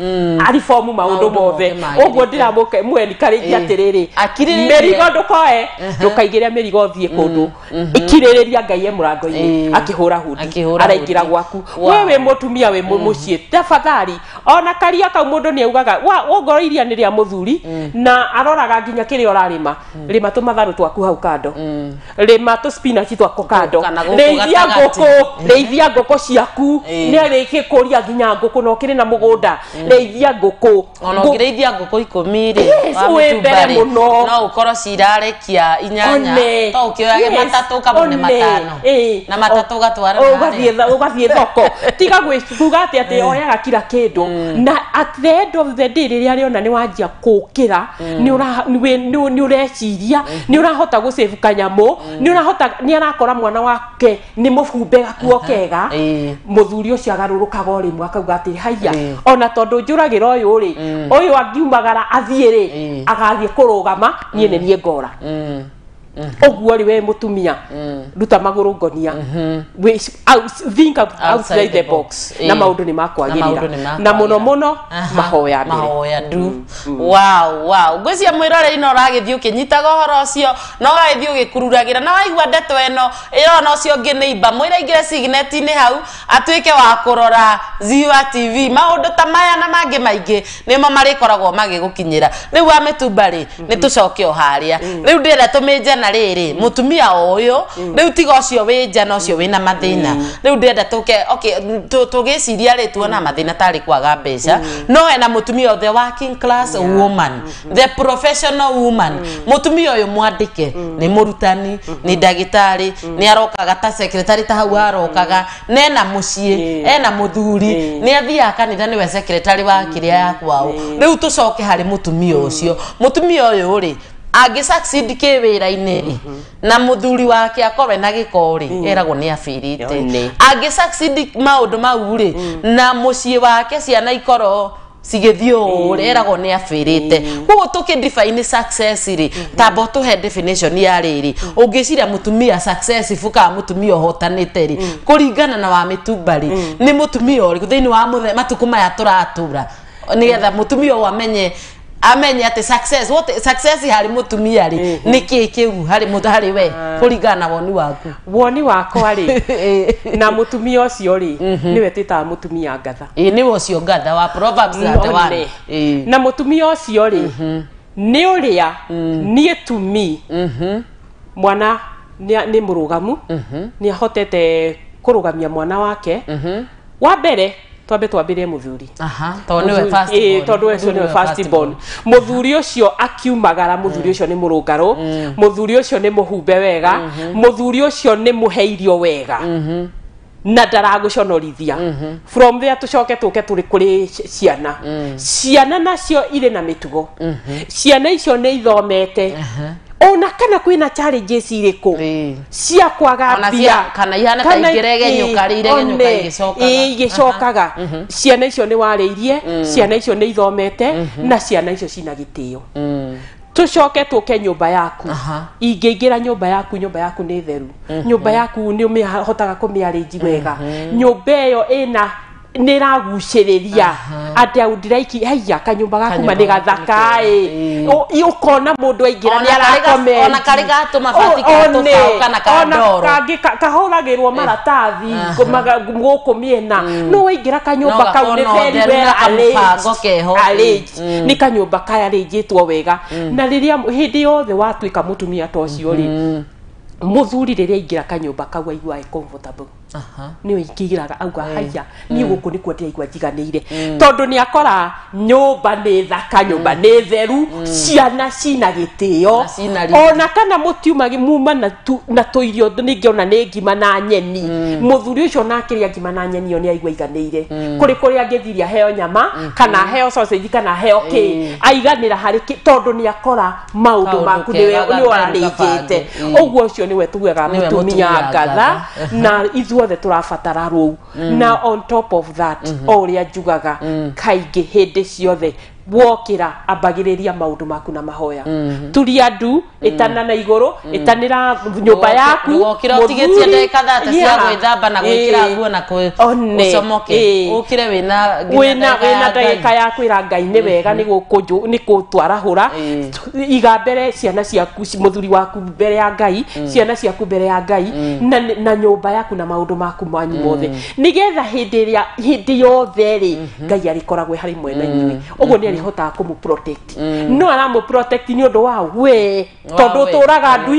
arifomu maundu mothe uguo ndiramuke mweni kariji atiriri mirigo ndukoe ndukaigire mirigo thie kundu ikiririria ngai e murango-ini akihura hundi araingira gwaku we we mutumia we mucie tafadhali ona karia kau mundu ni augaga ngoro iria ni ria muthuri mm. na aroraga nginya kiria orarima mm. rima tumatharu twaku hau kando mm. spinach to spinachi le kando rĩithia le mm. rĩithia ngũkũ ciaku nĩ arĩkĩ kũria nginya ngũkũ na ũkĩrĩ na mũgũnda rĩithia ngũkũ ona ũngĩrĩithia ngũkũ ikũmi rĩ wa mbere mũno no ũkorwo kia inyanya to matatu ka mone matano na matatu o matatũ ũgatwara ũgathiĩ thoko tiga gwĩkuga ati atĩ oyaga kira kindu mm. na at the end of the day rĩrĩa rĩona ni wanjia kukira ni kũkĩra nĩ ũreciria mm-hmm. nĩ ũrahota save kanyamo mm. ni unahota ni arakora mwana wake ni mufumbe gakuo kega muthuri ucio agarurukaga o mwaka akauga haya ona tondu njuragira uyu ri uyu angiumagara athiĩ rĩ agathiĩ kũrũgama niĩ nĩ niĩ ngora Oguo mm-hmm. mm mm-hmm. we mutumia duta ruta rå ngonia mm -hmm. out, think out, outside, outside the box yeah. na maundu ni makwagirira na muno muno uh -huh. mahoya mahoya du mm, mm. wow wow ngwĩcia mwĩrore å ũragĩthiĩ ũkĩnyitaga ũhoro ũcio na ũragĩthiĩ ũgĩkururagira na waigua ndeto ĩno ĩrona ũcio ũngĩ nĩ imba mwĩra aingĩre signetinĩ hau atuĩke wa kũrora ziwa tv ndå ta maya na mangĩ maingĩ nĩmo marĩkoragwo magĩgũkinyĩra rĩu wa mĩtumba rĩ nĩ mm-hmm. tũcoke o harĩa mm. rĩu ndĩrĩa tũmĩnjena kana riri mutumia uyu mm. riu tiga ucio wi nja na ucio wi na mm. mathina mm. riu ndienda tuke okay tugiciria ri tuona mathina tari kwaga mbeca no ena mutumia the working class woman mm-hmm. the professional woman mutumia uyu mwandike ni murutani mm-hmm. ni dagitari ni arokaga ta secretary ta hau arokaga nena mucii ena muthuri ni athia kanitha niwe secretary wa kiria ya kwao riu tucoke hari mutumia ucio mutumia uyu ri angä succeed kä wä ra-inä rä mhm. na må thuri wake akorwe mm. mm. na gä ko rä eragwo nä abä rä te angä succeed maå ndå mau rä na må ciä wake ciana ikorwo cigithio å mm. rä eragwo nä abä te koguo tå kä rä tamba tå he definition ya rä rä å ngä ciria må tumia kana må tumia å hotanä te rä kå ringana na wa mä tumba rä nä må tumia å rä kå thä inä wa matukå maya tå ratå ra nä getha må tumia å amenye amenye atä success what success harä må tumia rä mm-hmm. nä kä kä u harä we ah. kå ringana woni waku woni wakwa rä eh. na må tumia å cio rä mm-hmm. nä we twä taga må tumia ngatha nä we å cio ngatha wa proverbs na må tumia å cio rä mm-hmm. nä å rä a niä tumi mwana nä må rå gamu nä ahotete kå rå gamia mwana wake wa mbere twambe twambire muthuri tondu we niwe first born muthuri ucio akiumagara muthuri ucio mm. ni murungaru muthuri mm. ucio ni muhumbe wega muthuri mm-hmm. ucio ni muheirio wega mm-hmm. na ndaraguconorithia mm -hmm. from there tucoke tuke turi kuri ciana mm. ciana nacio irä na mä tugo mm-hmm. ciana icio nä ithomete uh-huh ona kana kwä na challenges irä kå cia kwaga mbia kana ihana ta ingäregenyåka rä iregenyåka igä cokaga mhm. ciana icio nä warä irie mm. ciana icio nä ithomete mhm. na ciana icio cina gä mm. tä o tucoke tuke nyumba yaku ingiingira nyumba yaku nyumba yaku ni theru mhm. nyumba yaku ni hotaga kumiarinji wega nyumba iyo ina nä ragucä ria atä au ndiraiki haiya kanyumba gaku ma nä gathaka ä å kona må ndå aingä ra nä arakomena karä ragä rwo maratathi gå kå mä ena no waingä ra kanyumba kau nä kanyå mba kaya rä njä two wega mm. na rä rä a hä ndä yothe watuä ka må tumia ta å cio rä må mm. thuri rä rä aingä ra kanyå mba kau aigua e nä ikigiraga auga eh. haiya niä eh. gå kå nä kuo ndiraigua njiganä ire mm. tondå nä akora nyå mba nä thaka mm. nyå mba nä theru mm. ciana cina gä tä o ona kana må tiuma muma na tå irio nä ngä ona nä ngima na nyeni må thuri å cio ona akä rä a ngima na nyeni io nä aigua iganä ire kå rä kå rä angä thiria heo nyama mm-hmm. kana heo sausage kana heo kä eh. aiganä ra harä kä tondå nä akora maå ndå maku nä warä njä te å guo å cio nä we tugwega må tumia ngatha na ithua tå rabatara rå u na on top of that mhm. o å rä a njugaga mm. kaingä hä ndä ciothe wokira abagireria maundu maku na mahoya mm -hmm. turi andu itana mhm. mm -hmm. na iguru itanira mhm. nyumba yaku wokira utigetie ndagika thata cia gwithamba na gwikira eh. nguo na kucomoke ukire eh. wina wina wina ndagika ya ira ngai ni wega mhm. ni gukunju ni gutwara hura eh. iga mbere ciana ciaku muthuri waku mbere ya ngai mm. ciana ciaku mbere ya ngai mm. na, na nyumba yaku na maundu maku mwanyu mm. mothe nigetha hindi ria hindi yothe ri ngai arikoragwe hari mwena inyui ugo ni nä kå må protect mm. no aramå protect nä å ndå wa we tondå tå raga mm.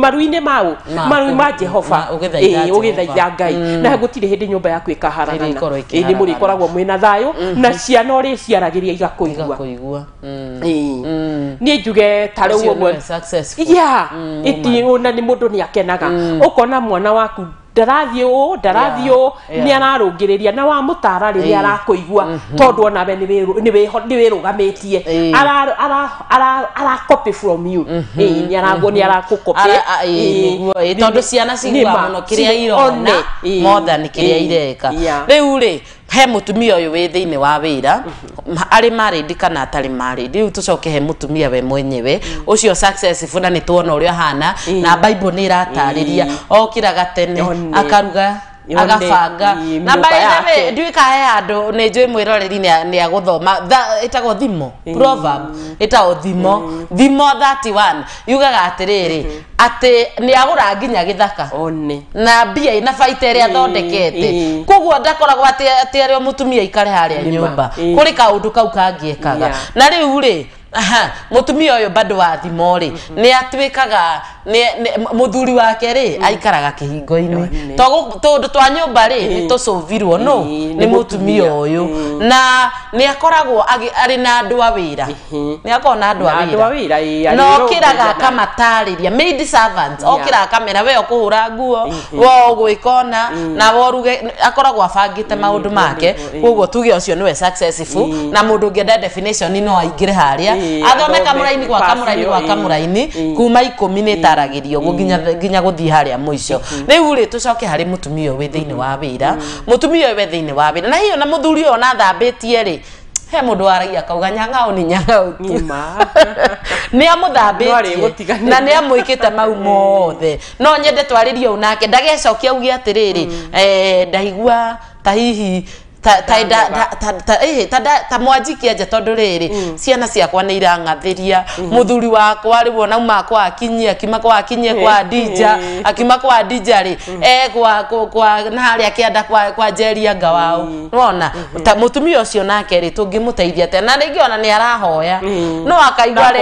maru-inä maå maru ma jehova å gä thaitha ngai mm. na gå tirä hä ndä nyå mba yaku ä kaharagana må rä koragwo mwä na thayå mm-hmm. na ciana å rä ciaragä ria igakå igua nä njuge tarä u å guo ona nä må ndå nä akenaga å kona mwana waku ndarathiä å ndarathiä å nä ararå ngä rä ria na wa må tara rä rä a arakå igua tondå onawe nä wä rå gamä tie arakopä nä aragwo nä arakå kotondå ciana ciguaga må no kä rä a irona nä kä rä a ireka rä u rä he mutumia wä thä inä wa wira ari maridi kana atari u riu tucoke he mutumia we mwenyewe ucio successful na ni tuona a hana na mm. bible ni iratariria mm. raga tene akaruga agabanga na bainabe nduika he andu ni njui mwiroreri ni aguthoma itagwo thimo proverb itagwo thimo thimo 31 yugaga atiriri mm-hmm. ati ni agura nginya githaka na bia ina baita iria thondekete koguo ndakoragwo ati ario mutumia ikare haria nyumba kuri kaundu kau kangiekaga na riu ri mutumia uyu bado wa thimo ri mm-hmm. ni atwikaga muthuri wake ri mm. aikaraga kihingo-ini tundu twa nyumba ri ni tucuvirwo no ni mutumia uyu na ni akoragwo ari na andu a wira ni akoragwo na andu a wira na okiraga akamatariria maid servants okiraga kamera we ukuhura nguo wo ugwikona mm. na woruge akoragwo abangite maundu mm, make koguo tuge ucio niwe successful na mundu ngienda definition no aingire haria athome kamuraini gwa kamuraini gwa kamuraini kuma ikumi ni aragirio mm. nginya guthii haria muicio mm-hmm. riu ri tucoke hari mutumio we thiini wa mm-hmm. wira mutumio mm-hmm. we thiini wa wira na hiyo na muthuri uyo nathambitie ri he må ndå waragia kauga nyang'ao nĩ nyang'ao nä amå thambä na nä amwä kä te mau mm. mothe no nyende twarä ria u nake ndagecokia auge atä rä rä ndaigua ta hihi tamwanjikia tondå rä rä ciana ciakwa nä irangathiria må mm-hmm. thuri wakwa rä ona uma kwa akinyia akiuma kwa akinyie mm-hmm. kwa ndinja akiuma kwa ndinja rä e kwa kwa a kĩanda kwa njeria ngawao rona mm-hmm. må tumia å cio nake rä tå ngä må teithia atä na rä ngä ona nä arahoya no akaigua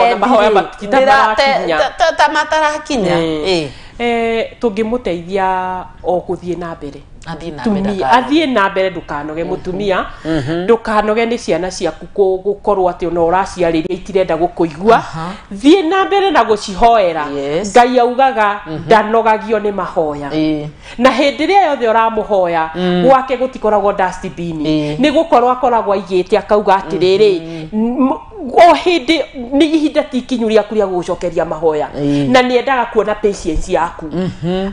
ta matarakinya mm. eh, tå ngä må teithia o gå thiä na mbere athiĩ na mbere ndũkanoge mhm. mũtumia mhm. ndũkanoge nĩ ciana ciaku gũkorwo atĩ ona ũraciarĩria itirenda gũkũigua thiĩ na mbere na gũcihoera ngai augaga mhm. ndanogagio nĩ mahoya na hĩndĩ ĩrĩa yothe ũramũhoya mm. gwake gũtikoragwo nä nĩ gũkorwo akoragwo aigĩte akauga atĩrĩrĩ mm-hmm o hindi nä ihinda ti ikinyu rĩaku rĩa gũgũcokeria mahoya na nä endaga kuona patience yaku mhm.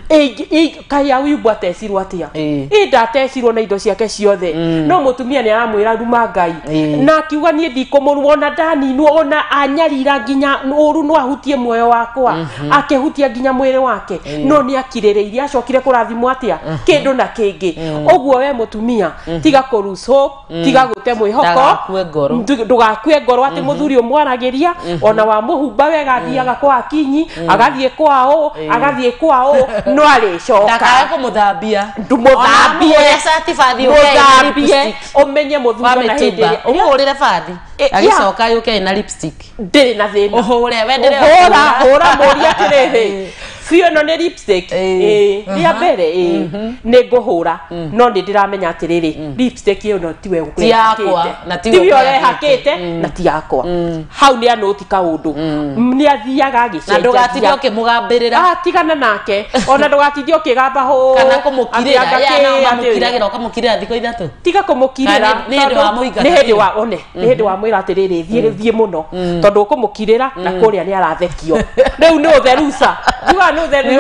kaia wimbo atecirwo atä a ä ndatecirwo na indo ciake ciothe mm. no må tumia nä aramwä ra ruma ngai na akiuga niä ndikå wona ndaninwo ona anyarira nginya åru no ahutie muoyo wakwa mhm. hutia nginya mwä wake no nä akirä rä iria acokire kå rathimwo atä a mhm. kä ndå na kä ngä å mm. guo we må tumia tiga kå mm. tiga te mwihoko ndugakue ngoro ati muthuri umwaragiria ona wa muhumba wega athiaga mhm. kwa kinyi agathie kwa u agathie kwa u no aricoka ndakae å menye må umenye muthuri na hindi uhurire bathi agicoka yuke na lipstick ndiri na thina ra wendere uhura hura muria kiriri biå no ne lipstick a mbere nä ngå hå ra no nä ndä ramenya atä rä rä ä no ti tiwe årehakä te na tiakwa mm. mm. hau nä anå tika å mm. ndå nä athiaga agä cenjatiga å kä må gambä rä tigana nake ona ndå gatithia å kä gamba hå tiga kå må kirä ra nä hä ndä wa tiga nä ni ndä wa mhm. mwä ra atä rä rä ni thiä må no tondå å kå må kirä ra na kå rä a nä arathekio rä u nä å juga no the we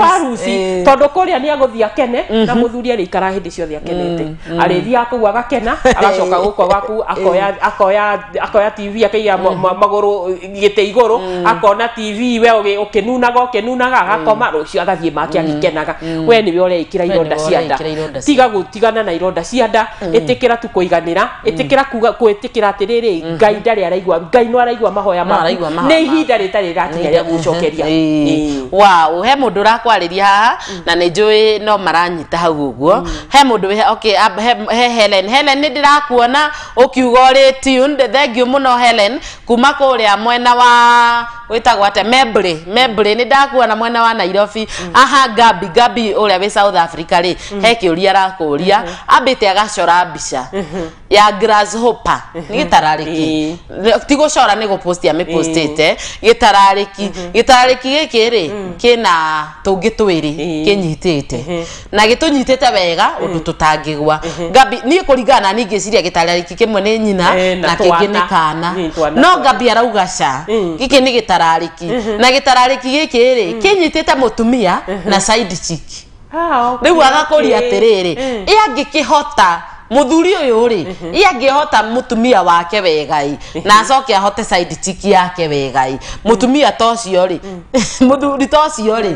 wa ruci eh. tondu kuria ni aguthia kene mhm. na muthuri ari ikara hindi ciothe akenete mm, mm. arithia kuu agakena agacoka eh. guko gwaku akoya eh. akoya akoya tv akaiga mm. maguru gite iguru akona tv we ukinunaga ukinunaga agakoma rucio agathie make agikenaga we niwe ikira ironda cia nda tiga gutigana na ironda cia nda itikira tu kuiganira itikira kwitikira atiriri ngai ndari araigua ngai no araigua mahoya maku ni ihinda ritari ratinya rĩa gũcokeria wa he mundu urakwariria haha mm. na ni njui no maranyita hau uguo mm. he mundu okay he Helen Helen ni ndirakuona ukiuga uri tuned thank you muno Helen kuma a mwena wa tagwo ate Mebre Mebre ni ndakuona mwena wa Nairobi mm. aha Gabi Gabi a wä South Africa ri he kiuria ambä te agacora mbica mm-hmm ya grasshopper nä gä tararä ki tigåcora nä post ya me ki gätararä ki gä kä rä kä na tå ngä twä rä kä nyitä te na gä tå nyitä te wega å ndå tå tangä gwa niä kå ringana ningä ciria gä kä mwe nä nyina na kä kana no gabi arauga ca gä kä nä gä tararä ki mhm. na gä tararä ki gä mhm. kä kä nyitä te må tumia na mhm. side ah, u agakå ria atä rä rä ä angä kä hota muthuri uyu ri mhm. i angihota mutumia wake wegai mhm. na acoke ahote side chick yake wegai mutumia mhm. ta ucio ri muthuri ta ucio ri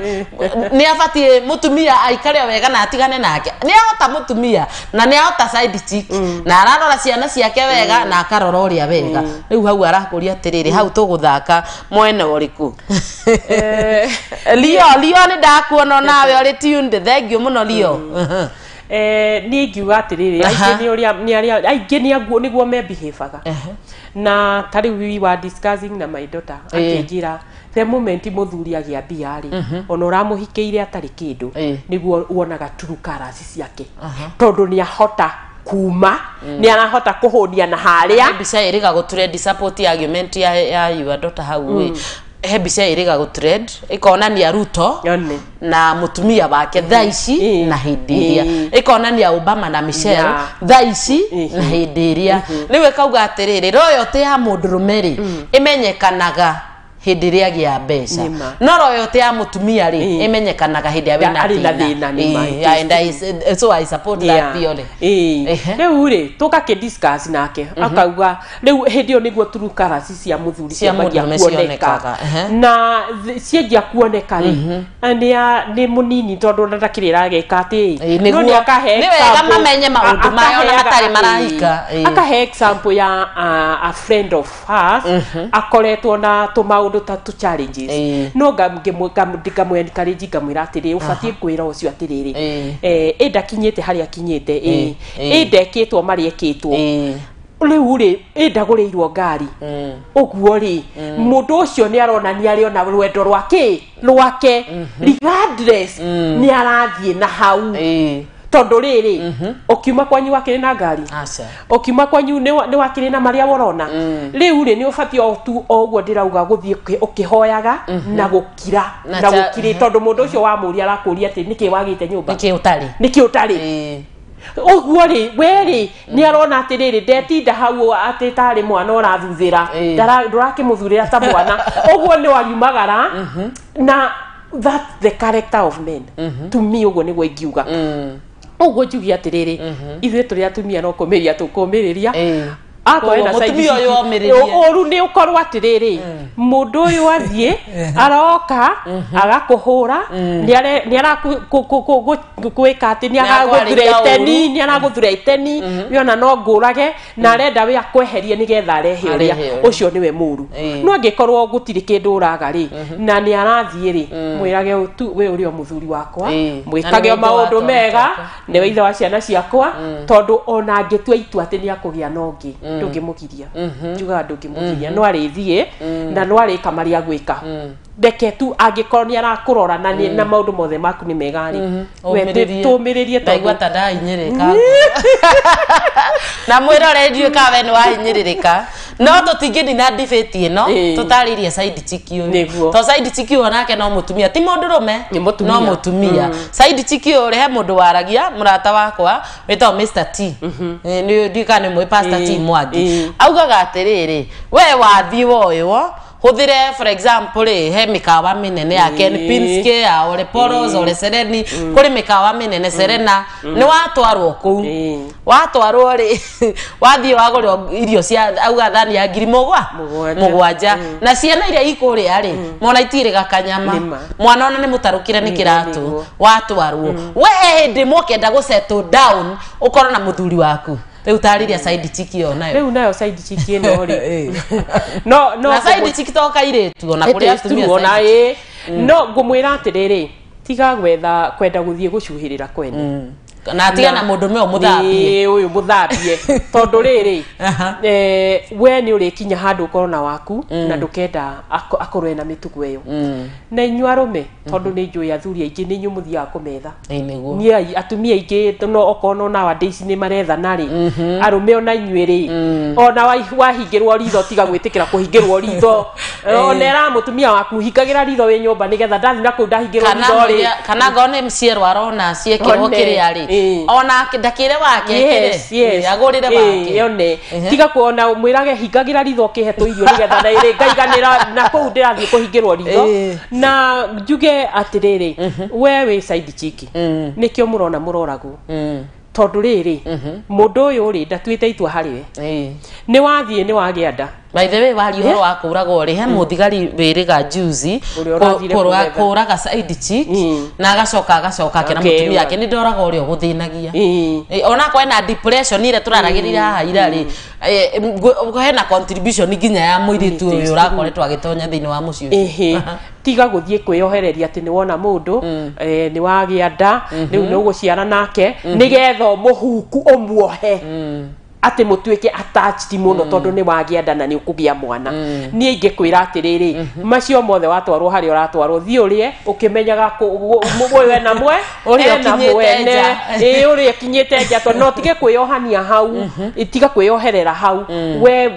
ni abatie mutumia aikare wega na atigane nake ni ahota mutumia na ni ahota side chick na ararora ciana ciake wega na akarora uria wega riu hau arakuria atiriri hau tuguthaka mwene uriku lio lio ni ndakuona nawe uri thank you muno lio Eh, ni ngiuga atä rä rä uria ni aria aingi ni aguo niguo me behaveaga na tari we were discussing na my daughter eh. akinjira the moment muthuri agia mbia ri mhm. ona kä ndå nä guo wonaga turukaraci ciake tondå nä ahota kuma eh. arahota kå hå nia na haria mbica iriga guturendi support ya ya hau mm he mbica ĩrĩga gũtrend ĩkonania ruto Yone. na mũtumia wake mm. thaa ici mm. na hĩndĩ ĩrĩa mm. ĩkonania obama na michel thaa ici mm-hmm. na hĩndĩ ĩrĩa mm-hmm. rĩu ĩkauga atĩrĩrĩ royalty ya mũndũrũme rĩ ĩmenyekanaga hindi ria gia mbeca no royo te ya mutumia ri imenyekanaga hindi ya wina na thina ni ma and i so i support yeah. that theory riu ri ke discuss nake mhm. akauga riu hindi yo niguo turukara ci cia muthuri cia magia kuoneka na cienjia kuoneka ri mhm. and ya ni munini tondu na ndakiri rageka ati no ni akahe ni wega mamenye maundu yo na hatari marahika akahe example ya a friend of hers mhm. akoretwo na tumaundu maundu ta tu challenges eh. no ngamuencourage ngamwira atiriri ubatiĩ kwĩra ũcio atiriri eh. eh, ĩ ndakinyĩte harĩa akinyĩte eh, ĩ ĩ ndekĩtwo ule ule rĩu rĩ ĩndagũrĩirwo ngari ũguo rĩ mũndũ ũcio nĩ aronania arĩ ona rwendo rwake rwake mhm. regardless mm. nĩ arathiĩ na hau eh tondå rä rä mhm. å kiuma kwanyu rä na ngari ukiuma ah, kwanyu wakä rä na maria worona mm. riu ri ni ubatie o tu o rauga gå thiä å kä hoyaga mhm. na gukira na, na gukiri mhm. eh. mm -hmm. tondu mundu ucio wa muri arakuria ati niki wagite nyumba niki utari å utari e uguo rä we rä nä arona atä rä rä ndetinda hau atä tarä mwana å rathuthä eh. ra ndå rakä må thurä ra ta mwana å guo nä wariumagara na that's the character of men mm -hmm. to me å guo nä guo ingiuga mm koguo njugi atä rä mhm. rä atiriri ithuĩ tũrĩ atumia no kå kå mä mä tå rä ria akoenda mũtumia ũyũ omĩrĩrie ũru nĩ ũkorwo atĩrĩrĩ eh. mũndũ ũyũ athiĩ eh. aroka eh. agakũhũra nĩ arakũĩka atĩ nĩ aragũthura iteni nĩ aragũthura iteni ona no ngũrage na arenda we akweherie getha nĩgetha arehe ũrĩa ũcio nĩwe mũru no angĩkorwo gũtirĩ kĩndũ ũraga rĩ na nĩ arathiĩ rĩ mwĩrage we ũrĩ o mũthuri wakwa mwĩkage o maũndũ mega nĩwe ithe wa ciana ciakwa tondũ ona angĩtua itua atĩ nĩ akũgĩa na ũngĩ ndå ngä må giria mm-hmm. njugaga ndå ngä må giria mm-hmm. no arä thiä mm-hmm. na no arä ka marä a gwä ka reke tu angĩkorwo ni arakurora na mm. na maundu mothe maku ni mega rĩ mm-hmm. we ta ndaigua ta ndahinyĩrĩka na mwĩrore ndiũĩ ka we wa wahinyĩrĩrĩka no tũtingĩni na ndibĩti ĩno tũtarĩirie side chiki ũyũ to side chiki ũyũ nake no mutumia ti mundu rume no mutumia mm. side chiki ũyũ rĩ he mundu waragia murata wakwa wĩtagwo Mr T mm-hmm. ndiũĩ kana nĩ mwĩ Pastor T mwagi augaga atiriri we wathiĩ woywo huthire for example he mikawa minene ya Ken Pinske ya Ole Poros Ole Sereni kuri mikawa minene Serena ni watwarwo kuu watwarwo ri wathi wagori irio cia auga thani ya ngiri mugwaja na ciana iria ikũrĩa ari mona itire gakanyama mwana ona nĩ mũtarũkire nĩ kĩratũ watwarwo we hĩndĩ mwakenda gũsettle down ukorona na waku riu tariria eh. side chick iyo nayo riu nayo side chick ino ri eh. no no na side chick to tu ona kuria tu ona i no ngumwira atiriri tiga gwetha kwenda guthie gucuhirira kwene mm na tiga na mundu me ee uyu muthambie tondu riri eh we ni uri kinya handu ukoro na waku mm. na ndukenda akorwe mm. na mm-hmm. mitugo iyo mm-hmm. na inyu rume tondu ni njui athuri aingi ni inyu muthia mm. kumetha ni atumia aingi no okono na wadaisi ni maretha ri arume ona inywe ri ona wahingirwo ritho tiga gwitikira kuhingirwo ritho onera mutumia waku hingagira ritho we nyumba nigetha ndathi na kuu ndahingirwo ritho ri kana gone ni mcierwo arona ciekirwo kiria Mm. ona ndakire wake agurire wake yone tiga kuona mwirage hingagira ritho kihetwo irio nigetha na u ngaiganira na kå hingä rwo ritho na njuge atiriri we wi side chiki mm. nikio murona muroragwo mm. tondu riri mundu uyu ri ndatuite itua harä we nä wathiä nä wagä anda by the way warihoro kura wakuraga ore he muthigari mm. wiriga juzi kura kuraga side chick mm. na agacoka agacoka okay, na mutumia yake ni ndoraga ore guthinagia mm. e, ona depression ile turaragirira mm. haha ira ri mm. hena contribution nginya ya muiritu uyu urakoretwo agitonya thiini wa mucio tiga guthie kwiohereria ati ni wona mundu mm. ni wagia nda riu mm-hmm. ni uguciara nake mm-hmm. nigetha muhuku umuohe atä må tuä attached må no mm. tondå nä wagä anda na nä å kå gä a mwana mm. niä ingä kwä ra atä rä mm-hmm. rä macio mothe watwarwo harä a å ratwarwo thiä å rä e å kä menyaga we na mwe ena mwene ä å rä a kinyä te nja tondå no tige kwä yohania hau mm-hmm. tiga kwä yoherera hau mm. we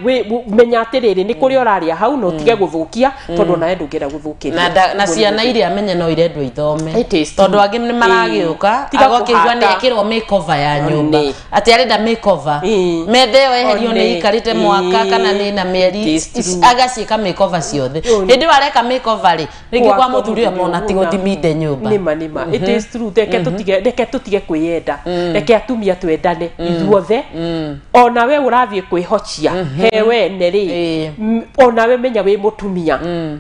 menya atä rä rä nä kå rä orarä a hau no tige gå thå kia tondå nawe ndå ngä ra gå thå kä na ciana iria menye no irendwo ithome tondå angä nä maragä å ka agokä igua nä ekä rwo ya nyå mba atä arenda mä methe weherio nä ikarä mwaka mm. kana nä na mĩeri agaciĩka makeover ciothe hĩndĩ wareka makeover rĩ rĩngĩ kwa mũthuri ũyũ mona tigũthiminde nyũmba nĩma nĩma it mhm. is true reke mhm. tũtige kwĩyenda mm. reke atumia twendane mm. ithuothe ona we ũrathiĩ kwĩhocia mhm. he wene rĩ ona we menya wĩ mũtumia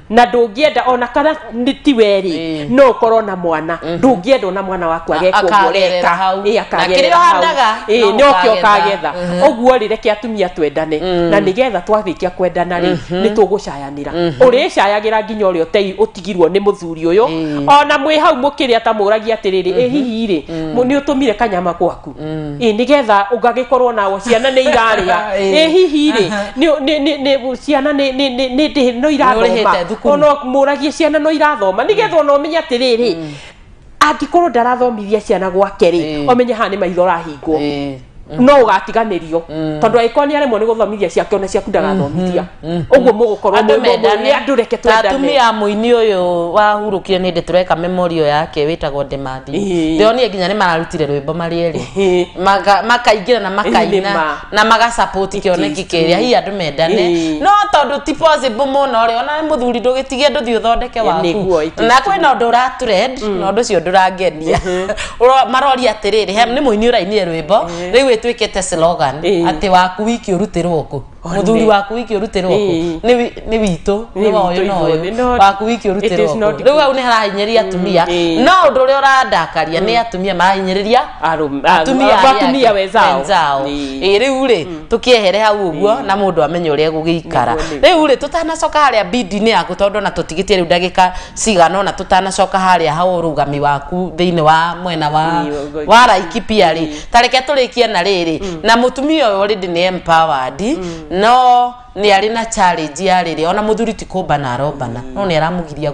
na ndũngĩenda ona kana ti we rĩ no ũkorwo na mwana ndũngĩenda ona mwana waku agekwo ũreka akagera hau nĩ ũkĩ ũkagetha koguo rä reke atumia twendane mm. na nä getha twarĩkia kwendana rä mm-hmm. nä tå gå cayanä ra å mm-hmm. rä cayagä ra nginya å rä a ũtei å tigirwo nä må thuri å yå ona mwä hau må kä rä a ta må ragia atä rä rä mm-hmm. ä hihi rä mm. nä å tå mire kanyama gwaku ä mm. nä getha å gagä korwo nao ciana nä irarä a ä hihi rä uh-huh. ciana no irathoma ona må ragie ciana no irathoma nä getha ona å menye atä rä rä angä korwo ndarathomithia ciana gwake rä omenye haha nä maitho Mm. no ũgatiganĩrio mm. tondũ angĩkorwo nĩ aremwo nĩ gũthomithia ciake ona ciaku ndagathomithia mm, ũguo mũgũkorwo nĩ andũ reke twendaneatumia mũini ũyũ wahurũkire nĩ ndĩ tũreka memorio yake wĩtagwo ndĩmathi ndĩronire nginya nĩ mararutire rwĩmbo marĩ erĩ makaingĩra na makaina na magacapoti rä a hihi andå mendane no tondũ ti possible no rĩ ona mũthuri ndũgĩtigie ndũthiĩ ũthondeke waku na å ũndũ ũratred na cio ndå ndũrangenia maroria atĩrĩrĩ nĩ mũini ũrainire rwĩmbo rĩu tuike te slogan e. ati waku wiki urutirwo ku muthuri waku wiki urute ni witu ni moyo noyo waku wiki urute roko riu we ni harahinyeria mm, atumia mm. no undu uria urandakaria ni mm. atumia marahinyereria atumia wenzao ii riu ri tukiehere hau uguo na mundu amenye uria gugiikara riu ri tutanacoka haria bidini yaku tondu na tutigitie riu ndagika cigana ona tutanacoka haria hau urugami waku thiini wa mwena wa wa raiki pia ri tareke turikie na riri na mutumia uyu rindi ni empowered No nä arä na challenge yarä rä ona må thuri ti kå mbana arombana no nä aramå giria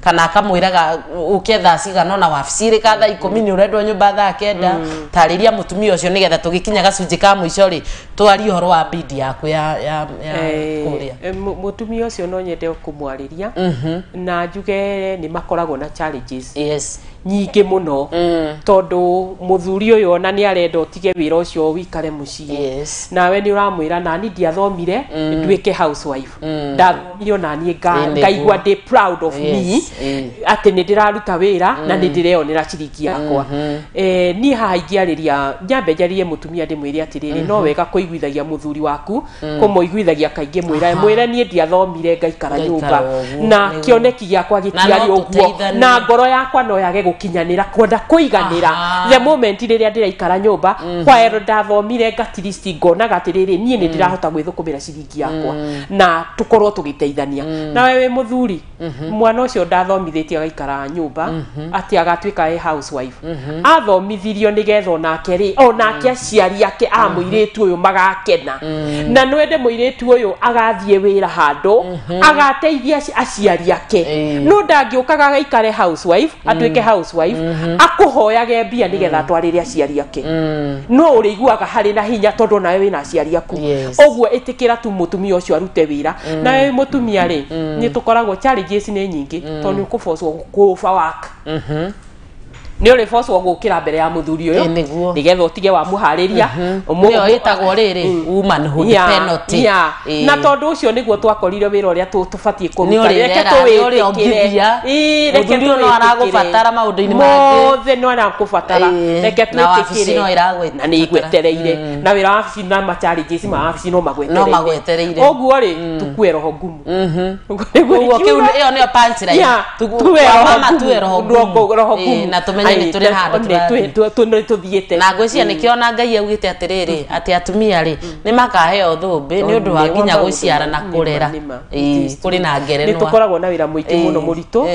kana akamwä raga å ke thaa cigana ona wabicirä ka thaa ikå nä å rendwo nyå mba thaa kenda mm. tarä ria må tumia å cio nä getha tå gä kinya gacunjä ka må ico rä twarie å horo wa bidi yaku ya ya kå rä a må tumia å cio no nyende kå mwarä ria mm-hmm. na njuge nä makoragwo na challenges yes nyingä må no mm. tondå må thuri å yå ona nä arenda å tige wä ra å cio wikare må ciä nawe nä å ramwä ra nani ndiathomire nduke mm. nduike housewife mm. ndagomio naniĩ ngaigua ndĩ proud of yes. me yes. Mm. atĩ nĩ ndĩraruta wĩra mm. na nĩ ndĩreyonera ciringi yakwa mm -hmm. e, niĩ haha ingĩarĩria nyambe njarĩrie mũtumia ndĩmwĩre atĩrĩrĩ mm -hmm. no mm-hmm. wega kũiguithagia mũthuri waku mm. kũmũiguithagia kaingĩ mwĩra mwĩre niĩ ndiathomire ngaikara nyũmba na kĩoneki gĩakwa gĩtiarĩ ũguo na ngoro yakwa no yage gũkinyanĩra kwenda kũiganĩra the moment rĩrĩa ndĩraikara nyũmba mm-hmm. kwa ndathomire ngatiristi ngonaga atĩrĩrĩ niĩ nĩ ndĩrahota mm. gwĩthũkũmĩra ndagũrire ciringi yakwa mm. na tukorwo tugiteithania mm. na wewe muthuri mm-hmm. mwana ucio ndathomithĩtie agaikara nyumba mm-hmm. ati agatuika e housewife mm-hmm. athomithirio nigetha onake ri onake mm. aciari ake a mũirĩtu ũyũ magakena na nwende mũirĩtu ũyũ agathiĩ wĩra handũ agateithia aciari ake eh. no ndangĩũkaga agaikare housewife atuĩke housewife akũhoyage mbia nigetha atwarĩre aciari ake no uriguaga hari na hinya tondũ nawe wĩna aciari aku ũguo ĩtĩkĩra gira tu mutumia ucio arute wira mm. na we mutumia ri mm. ni tukoragwo challenges ni nyingi mm. tondu ukuforcwo go for work mm-hmm nä å rä gå kä ra mbere ya må thuri å yå nä getha å tige wa må harä ria ä tagwo rä rä na tondå å cio nä guo twakorire wä ra å rä a tå batiä kå rutareke tå wä kä no batara maå ndå-inä mothe no aragå batara reke twä tä kä re na nä igwetereire mm. na wä ra wabici na macarinjäci ma wabici no magwetereire å guo rä tukue roho ngumu ä yo nä yo tuwe roho ngumu nä tåthiä te na ngwä cia mm. nä kä ona ngai augä te atä rä mm. rä atä atumia rä mm. nä makaheo thå mbä nä å ndå wa nginya gå ciara na kå rera kå rä na ngere nä tå na wä ra må ingä må no må ritå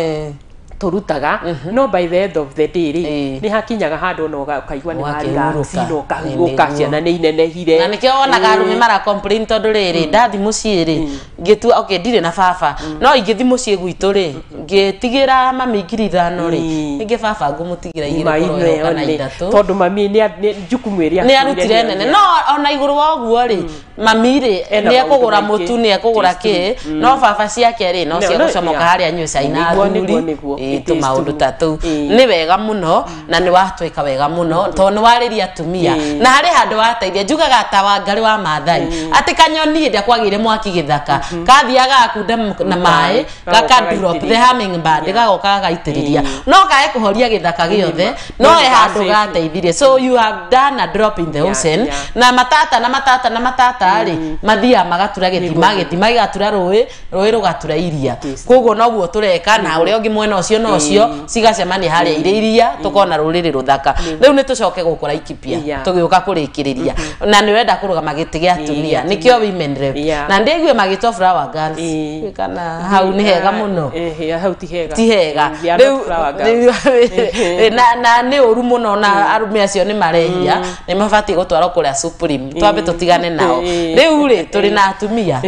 turutaga no by the end of the day ri ni hakinyaga handu no ni ona ga sino ka guka ciana ni nene hire na nike kä wonaga eh. arå mä mara complain tondu rä mm. ndathi må ciä rä mm. ngä tua ndirä na baba mm. no ingithi thi må ri ngitigira mami ngirithano ri rä nä ngä baba ngå må tigä ra igä tondu mami ni ä rä nä arutire nene no ona iguru rå wa guo rä mami ri ni ekå mutu ni må ki no ekå ciake ri no ciagucomoka ciake rä no na comoka harä a nyå caina thuri gitu maundu tatu ni wega muno mm. na ni watweka wega muno mm. to ni wariri atumia mm. na hari handu wateithia njugaga ta wa ngari wa mathai ati kanyoni hindi kwagire mwaki githaka mm-hmm. kathiaga akunda na mai gaka drop the humming bird gaka gagoka itiriria no kae kuhoria githaka giothe no e handu gateithirie so you have done a drop in the ocean na matata na matata na matata ri mathia magatura githima githima gatura ruwe ruwe rugatura iria koguo noguo tureka na uria ngi mwena ucio no mm. cio cigacemania harĩa mm. irĩ iria mm. tukona ruriri ruthaka riu nĩ tũcoke gũkå Laikipia tũgĩũka kũrĩkĩrĩria mm-hmm. na ni wenda kuruga magitige gĩa atumia nĩkĩo women rep na ndĩigue magito flower girls kana hau ni hega mũno eh, hau ti hega ti hega riu mm-hmm. na ni uru muno na arume acio ni marehia ni mabati gutwara kuria supreme twabe tutigane nao riu ri tũrĩ na atumia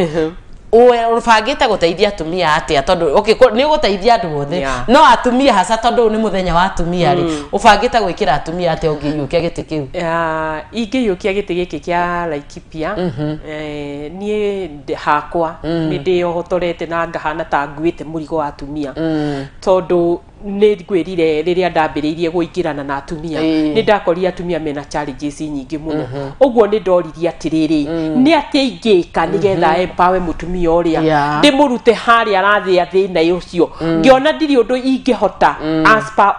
gå teithia atumia atĩa tondũ å gå teithia andå othe no atumia hasa nä må thenya wa atumia å rĩ mm. ũbangĩte gwĩkĩra atumia tä kä u ingä uh, kia gä tä gä kä kä a eh, niä hakwa mm. nä ndä ohotorete na ngahana ta nguä te må rigo wa atumia mm. tondå nä ngwärire rä rä a ndambä rä irie gå ingä rana na atumia nä ndakorire atumia mena challenges nyingä må no å guo nä ndoririe atä rä rä nä atä ka nä getha empawe må tumia å rä a ndä må rute harä a arathä a thä na å cio ngä ona ndirä å ndå ingä hota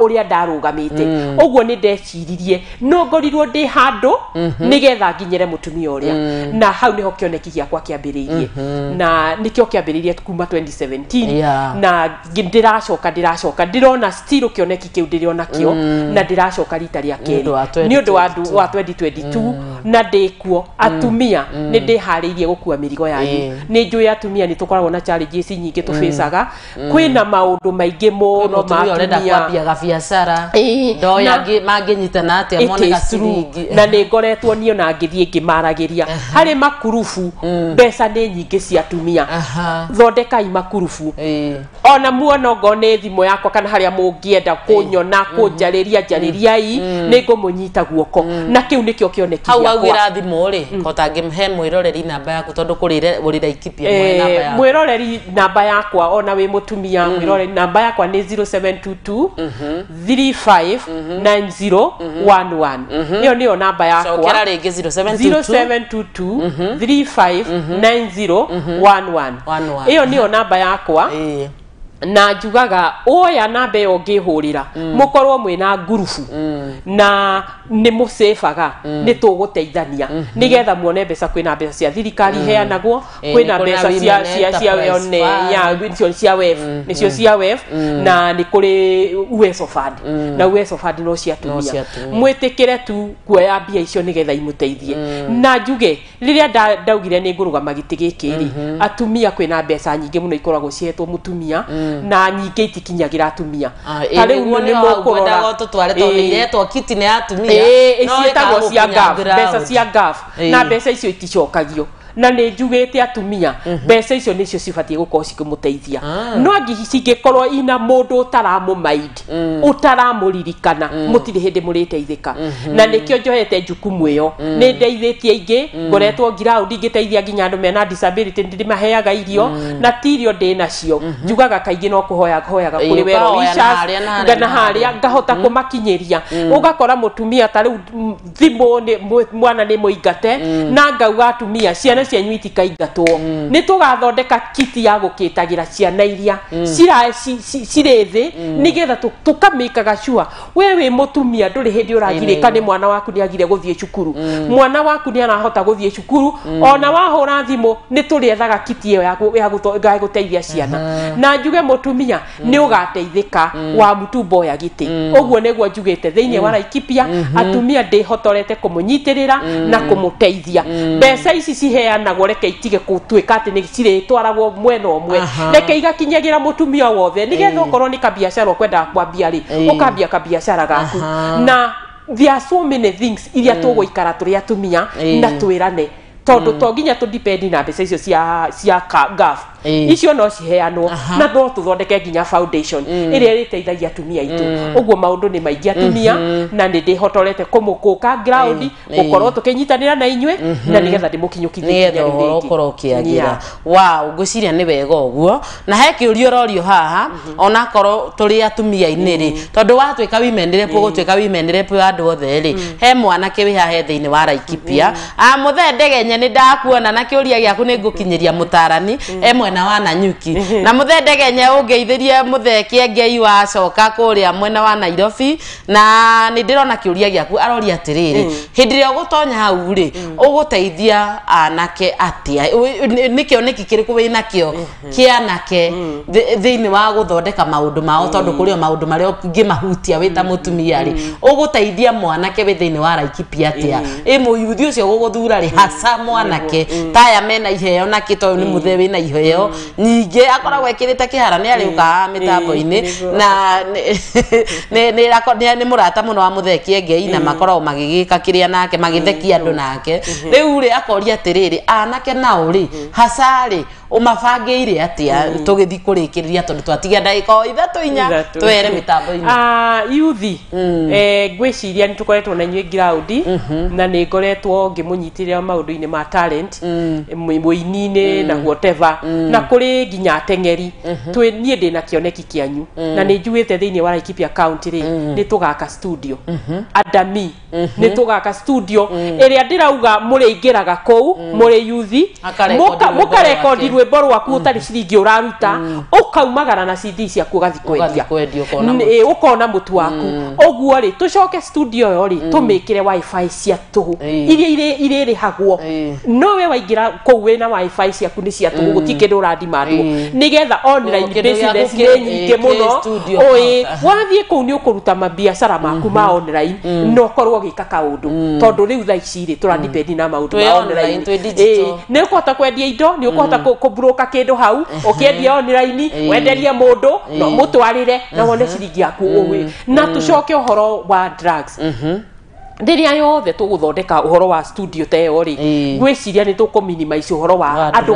å rä a ndarå gamä te å guo nä ndeciririe no ngorirwo ndä handå nä getha nginyere må tumia å rä a na hau nä ho kä oneki gäakwa kä na nä kä o kä kuma 2017 na ndä racoka ndä racoka ndä ndirona still ukioneki kiu ndirona kio mm. na ndiracoka rita ria keri ni undu wa 2022 mm. na ndikuo mm. atumia mm. ni ndihariirie gukua mirigo yanyu ni ni ya atumia ni tukoragwo na challenges nyingi tufacaga mm. kwina maundu maingi mo no ma atumia kwambia gabiacara eh, ndoya manginyitana atia mone siringi na ni ngoretwo nio na ngithie ngimaragiria hari makurufu besa ni nyingi si atumia thondekai makurufu eh. ona muonongo nĩ thimo yakwa kana haria mungienda kunyona mm. kunjariria mm. njariria-i nä mm. ngå må guoko na kiu u nä kä o kä onekihau augä thimå rä kota ngä he mwä roreri namba yaku tondå kå rä rä namba mwä roreri namba yakwa ona we mutumia tumia namba yakwa ni 0722 35 90 11 ä yo nä yo namba yakwa rä ngä 0722 35 90 11 ä namba yakwa na njugaga oya namba ä yo ngä hå rä ra må korwo mwä na mm. ngurubu mm. na nä må cebaga mm. nä tå gå teithania mm-hmm. nä getha muone mbeca kwä na mbeca cia thirikari heanagwo kwä na mbeca cia wef nä cio cia wef mm-hmm. mm-hmm. na nä kå rä uwezo fund na uwezo fund no ciatumia mwä tä kä re tu kuoya mbia icio nä getha imå teithie na njuge rä rä a ndaugire nä ngå rå gama tä gä kä rä atumia kwä na mbeca nyingä må no ikoragwo cihetwo må tumia mm. Mm. Ah, na nyingä itikinyagä ra atumia ta rä u nä måkåroraätagwo cia mbeca cia gaf na mbeca icio iticokagio na nä njugä te atumia mhm. mbeca icio nä cio cibatiä gå korwo cikĩmå teithia ah. no cingĩkorwo ina må ndå å taramå maid å mm. taramå ririkana må mm. tirä hä ndä må rä teithä mhm. na nä kä o njohete njukumu ä yo mm. nä ndeithä tie ingä ngoretwo ngiraũndi teithia nginya andå mena ndä maheaga irio na tirio ndä nacio mhm. njugaga kaingä no kå hoyaga kå rä werogana harä a ngahota kå makinyä ria å gakora må tumia tarä u thimå mwana nä må ingate na ngauga atumia ciana cianyu itikaingatwo mm. nä tå gathondeka kiti ya gå kä tagä ra ciana iria cirä thä nä getha tå kamä cua we wä må tumia ndå rä hä ndä å ragirä ka nä mwana waku nä agire gå thiä cukuru mm. mwana waku nä arahota gå thiä cukuru mm. ona wahå ra thimå nä tå rä ethaga kiti ä yo gå teithia ciana na njuge må tumia nä å gateithä ka wa mutumbo ya gitä å guo nä guo njugä te thä inä wa raikipia mhm. atumia ndä hotorete kå må nyitä rä ra na kå må teithia mbeca ici iheanagwo reke itige gũtuĩka atĩ nĩ twaragwo mwena ũmwe reke igakinyagĩra mũtumia wothe nĩgetha okorwo nĩ kabiacara ũkwendaga kwambia rĩ ũkambia kabiacara gaku na there are so many things iria tũgũikara tũrĩ atumia na twĩrane tondå mm. to nginya tå depend na mbeca icio cia cia gaf Eh. icio no ciheanwo na no tuthondeke nginya foundation iria mm. riteithagia atumia aitå mm. ũguo maundu ni maingĩ atumia mm-hmm. na nä ndä hotorete kå må kå ka eh. eh. gũkorwo tå kä nyitanä ra na inyuä mm-hmm. na nä getha ndä må kinyå kithäkorwo å kä agä ra wow ngå ciria nä wega å guo na he kä å ria å rorio haha mm-hmm. onakorwo tå rä atumia-inä rä tondå watuä ka wimenä repå mm. gå tuä ka wimenä repå andå othe rä he mwanake wä hahe thä inä wa raikipia amå ah, thee ndegenye nä ndakuona na kä å ria gä aku nä ngå kinyä ria må tarani emwe mwena wa nanyuki na mũthendegenye muthe mũthekie ngei coka kuria mwena wa nairobi na ni ndirona kiuria giaku aroria atiriri mm. hindire ugutonya hau ri uguteithia mm. anake atia nikio kĩoneki kĩrĩkũ wĩ nakĩo kĩa anake mm. wa guthondeka maundu mao tondũ kũrĩ o maũndũ marĩa ũngĩmahutia wĩ ta mũtumia rĩ ũgũteithia mwanake we thini wa raiki piatia ĩ mũyuthi ũcio gũgũthura rĩ haca mwanake taya mena iheyo nakĩ toyũ nĩ mũthee wĩna iheyo yo mm. ninge akora gwekirite kihara ni ariuka mitambo-ini na ni murata muno wa mutheki ngei na mm. makoragwo magigika kiria nake magitheki mm, andu nake mm-hmm. riu ri akoria atiriri anake nao uri mm-hmm. hasari umabangäire atä mm. tå gä thiä kå rä kä rä ria tondå twatiga ndagä o ithatå inya twere mä ah, yuthi mm. eh, ngwä ciria nä tå koretwo na inyuä ground mhm. na nä ngoretwo ngä må ini ra maå ma må mm. ini-inä na whatever na kå rä nginya ateng'eri mhm. niä ndä na kioneki kianyu na nä njuä te thä wa laikipia county rä nä tå gaka studio mhm. adami ni tugaka gaka studio ä rä a ndä rauga må rä ingä raga kå u må rä yuthi må rwimbo rwaku mm-hmm. ũtarĩ ciringi å mm. ũkaumagara na cd ciaku ũgathiĩ kwendia må mũtu waku mm. ũguo rĩ tũcoke studio ĩyo rĩ mm. tũmĩkĩre wifi cia tũhũ iria irĩrĩhagwo no we waingĩra kũu wĩna wifi ciaku nĩ cia tũhũ gũtirĩ kĩndũ ũrandimandwo nĩgetha online business nĩ nyingĩ mũno ũĩ wathiĩ kũu nĩ ũkũruta mabiacara maku ma mm-hmm. online gä ka ũgĩka kaũndũ tondũ rĩu thaa ici rĩ na maũndũ ma online nĩ ũkũhota kwendia indo nĩ ũkũhota kuburuka kindu hau ukiendia online wenderie mundu no mutwarire na wone ciringi yaku uwi mm. na mm. tucoke uhoro wa drugs mm-hmm rä yothe tuguthondeka uhoro wa studio ta iyo ri ngwiciria ni tukuminimize uhoro wa andu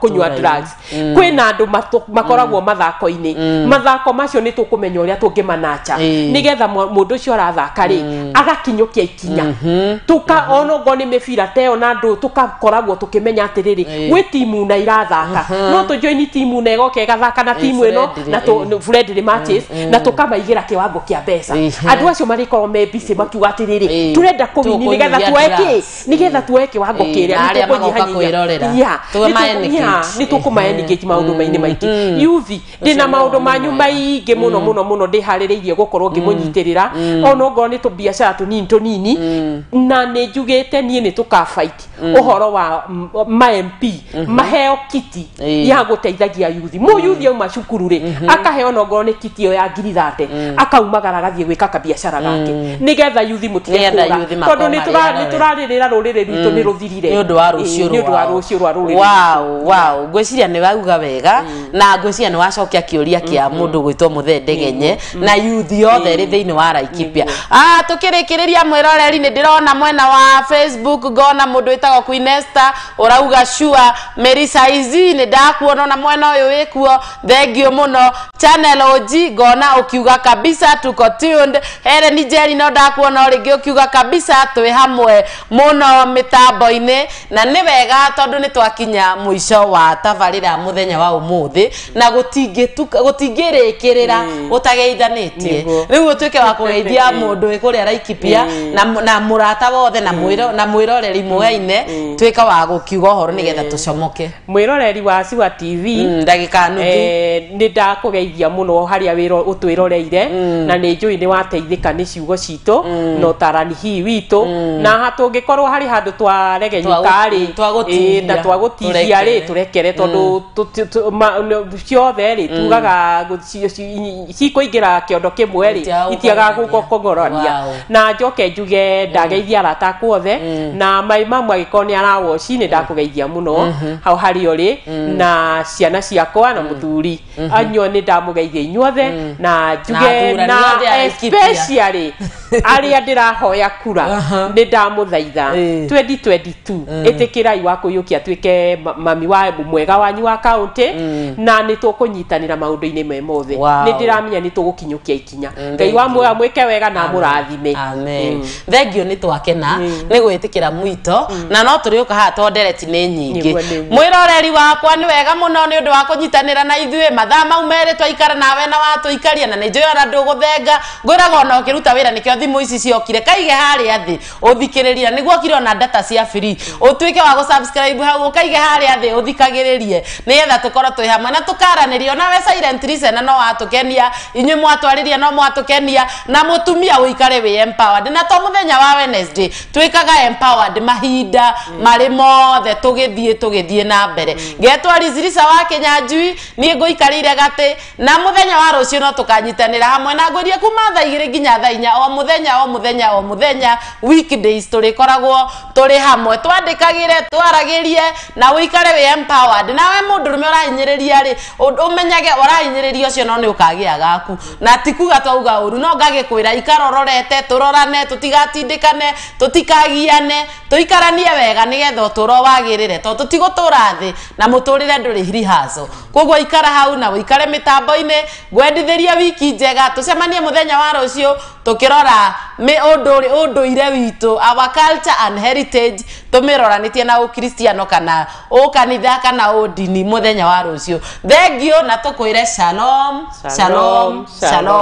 kunywa drugs mm. kwina andu makoragwo mm. mathako-ini mm. mathako macio ni tukumenya uria tungimanacha nigetha mundu ucio arathaka ri agakinyukia ikinya mm-hmm. tuka mm-hmm. ona ngo ni mibira ta iyo na andu tukakoragwo tukimenya atiriri gwi timu na irathaka mm-hmm. no tujoini timu na igoka igathaka na timu ino na friendly matches na tukamaigira kiwango kia mbeca andu acio marikorwo me busy makiuga rä turenda kunyini nigetha tuweke nigetha tuweke wango kire ni tukuma engage maundu maini maiki yuthi dina maundu manyu maingi muno muno muno ndiharireirie gukorwo ngimunyitirira ona ongorwo ni tubiacara tunini tunini mm-hmm. na ni njugite nie ni fight uhoro mm-hmm. wa ma MP mm-hmm. maheo kiti ya guteithagia yuthi mu yuthi auma cukuru ri akaheo nongorwo ni kiti yo ya ngiri thate akaumagara gathiĩ gwĩka kabiacara gake nĩgetha yuthi mũtige tondå nä tå rarä rä ra rå rä rä rwitå nä rå thirire nä å ndå wa rå ciå rwa rå rä ngwä ciria nä wauga wega na ngwä ciria nä wacokia kä å ria kä a må ndå gwä two må the na yuthi yothe rä thä inä wa raikipia tå kä rä kä rä ria mwäroreri nä ndä rona mwena wa facebook ngona må ndå wä tagwo kuinesta å rauga cua meri nä ndakuona na mwena å yå wä kuo thengiå må no channel oji ngona å kiuga kabisa tuko tuned jeri no ndakuona rä ngä å kiuga tukiuga kabisa twi hamwe muno mitambo-ini na ni wega tondu ni twakinya muico wa tabarira muthenya wa umuthi na gutingirikirira utageithanitie mm. riu utuike wa kugeithia mundu mm. kuria raikipia mm. na murata wothe na mwiro na mwiroreri mugaine tuika wa gukiuga horo nigetha tucomoke mwiroreri wa ciwa tv ndagika nuthu eh, ni ndakugeithia muno haria wiro utwiroreire na ni njui ni wateithika ni ciugo citu na utarani ni hii wito mm. na tå ngä korwo harä handå twaregenyuka na twagåtithia ri tå rekere tondå mm. ciothe ri mm. tugaga cikå ingä ra kä ondo kä mwe itiaga itiagaga kongorania na njoke njuge mm. ndageithia arata kuothe na mai mamwe agä korwo nä arawoci nä ndakå geithia må no mm-hmm. hau harä orä na ciana ciakwa na må thuri mm-hmm. ni nä ndamå geithia inyuothe na njuge na especially arä a ndä ya kura nä ndamuthaitha 2022 itikira iwa kuyukia twike mami wa mwega wanyu wa kaunti na nä tåkånyitanä maundu-ini me mothe nä ndä ramenya nä tå gå kinyå kia ikinya ngai wa mwega mwä wega na må rathime mm. thengio nä twakena nä gwä tä kä ra mwito mm. na no tå rä å kahaa haha to ndereti nä nyingä mwä roreri wakwa nä wega må no nä å ndå wa kå nyitanä ra na ithuä mathaa mau merä twaikara nawe na watå ikaria na nä njå ona ndå gå thenga ngwä raga ona å kä ruta wä ra nä kä o thimå ici ciokire ũkaige harĩa thĩ ũthikĩrĩria nĩguo kire ona data cia free ũtuĩke wa gũsubscribe hau ũkaige thi uthikagiririe ũthikagĩrĩrie nĩgetha tukoro twĩ hamwe na tũkaranĩria ona we silent na no watũkenia inyuĩ mwatwarĩria no mwatũkenia na mũtumia ũikare empowered na to mũthenya wa Wednesday twĩkaga empowered mahinda mm. mothe tũgĩthiĩ tũgĩthiĩ na mbere ngetwa rizirisa wa kinyanjui niĩ ngũikarĩire gatĩ na mũthenya wa rũciũ no tukanyitanira hamwe na ngũrie kuma thaa igĩrĩ nginya inya o mũthenya o mũthenya o muthenya weekdays turikoragwo turi hamwe twandikagire twaragirie na wikare we empowered na we mundu rume urahinyiriria ri umenyage urahinyiriria ucio no ni ukagia gaku na tikuga twauga uru no ngage kwira ikarororete turorane tutigatindikane tutikagiane tuikaranie wega nigetha uturo wagirire to tutigutura thi na muturire nduri rihaco koguo ikara hau na wikare mitambo-ini ngwendithirie wiki njega tucemanie muthenya wa rucio tukirora mi undu unduire witu our culture and heritage tumiroranitie na ukristiano kana å kanitha kana å ndini må thenya wa rå cio thengiå na tukwire shalom shalom shalom, shalom.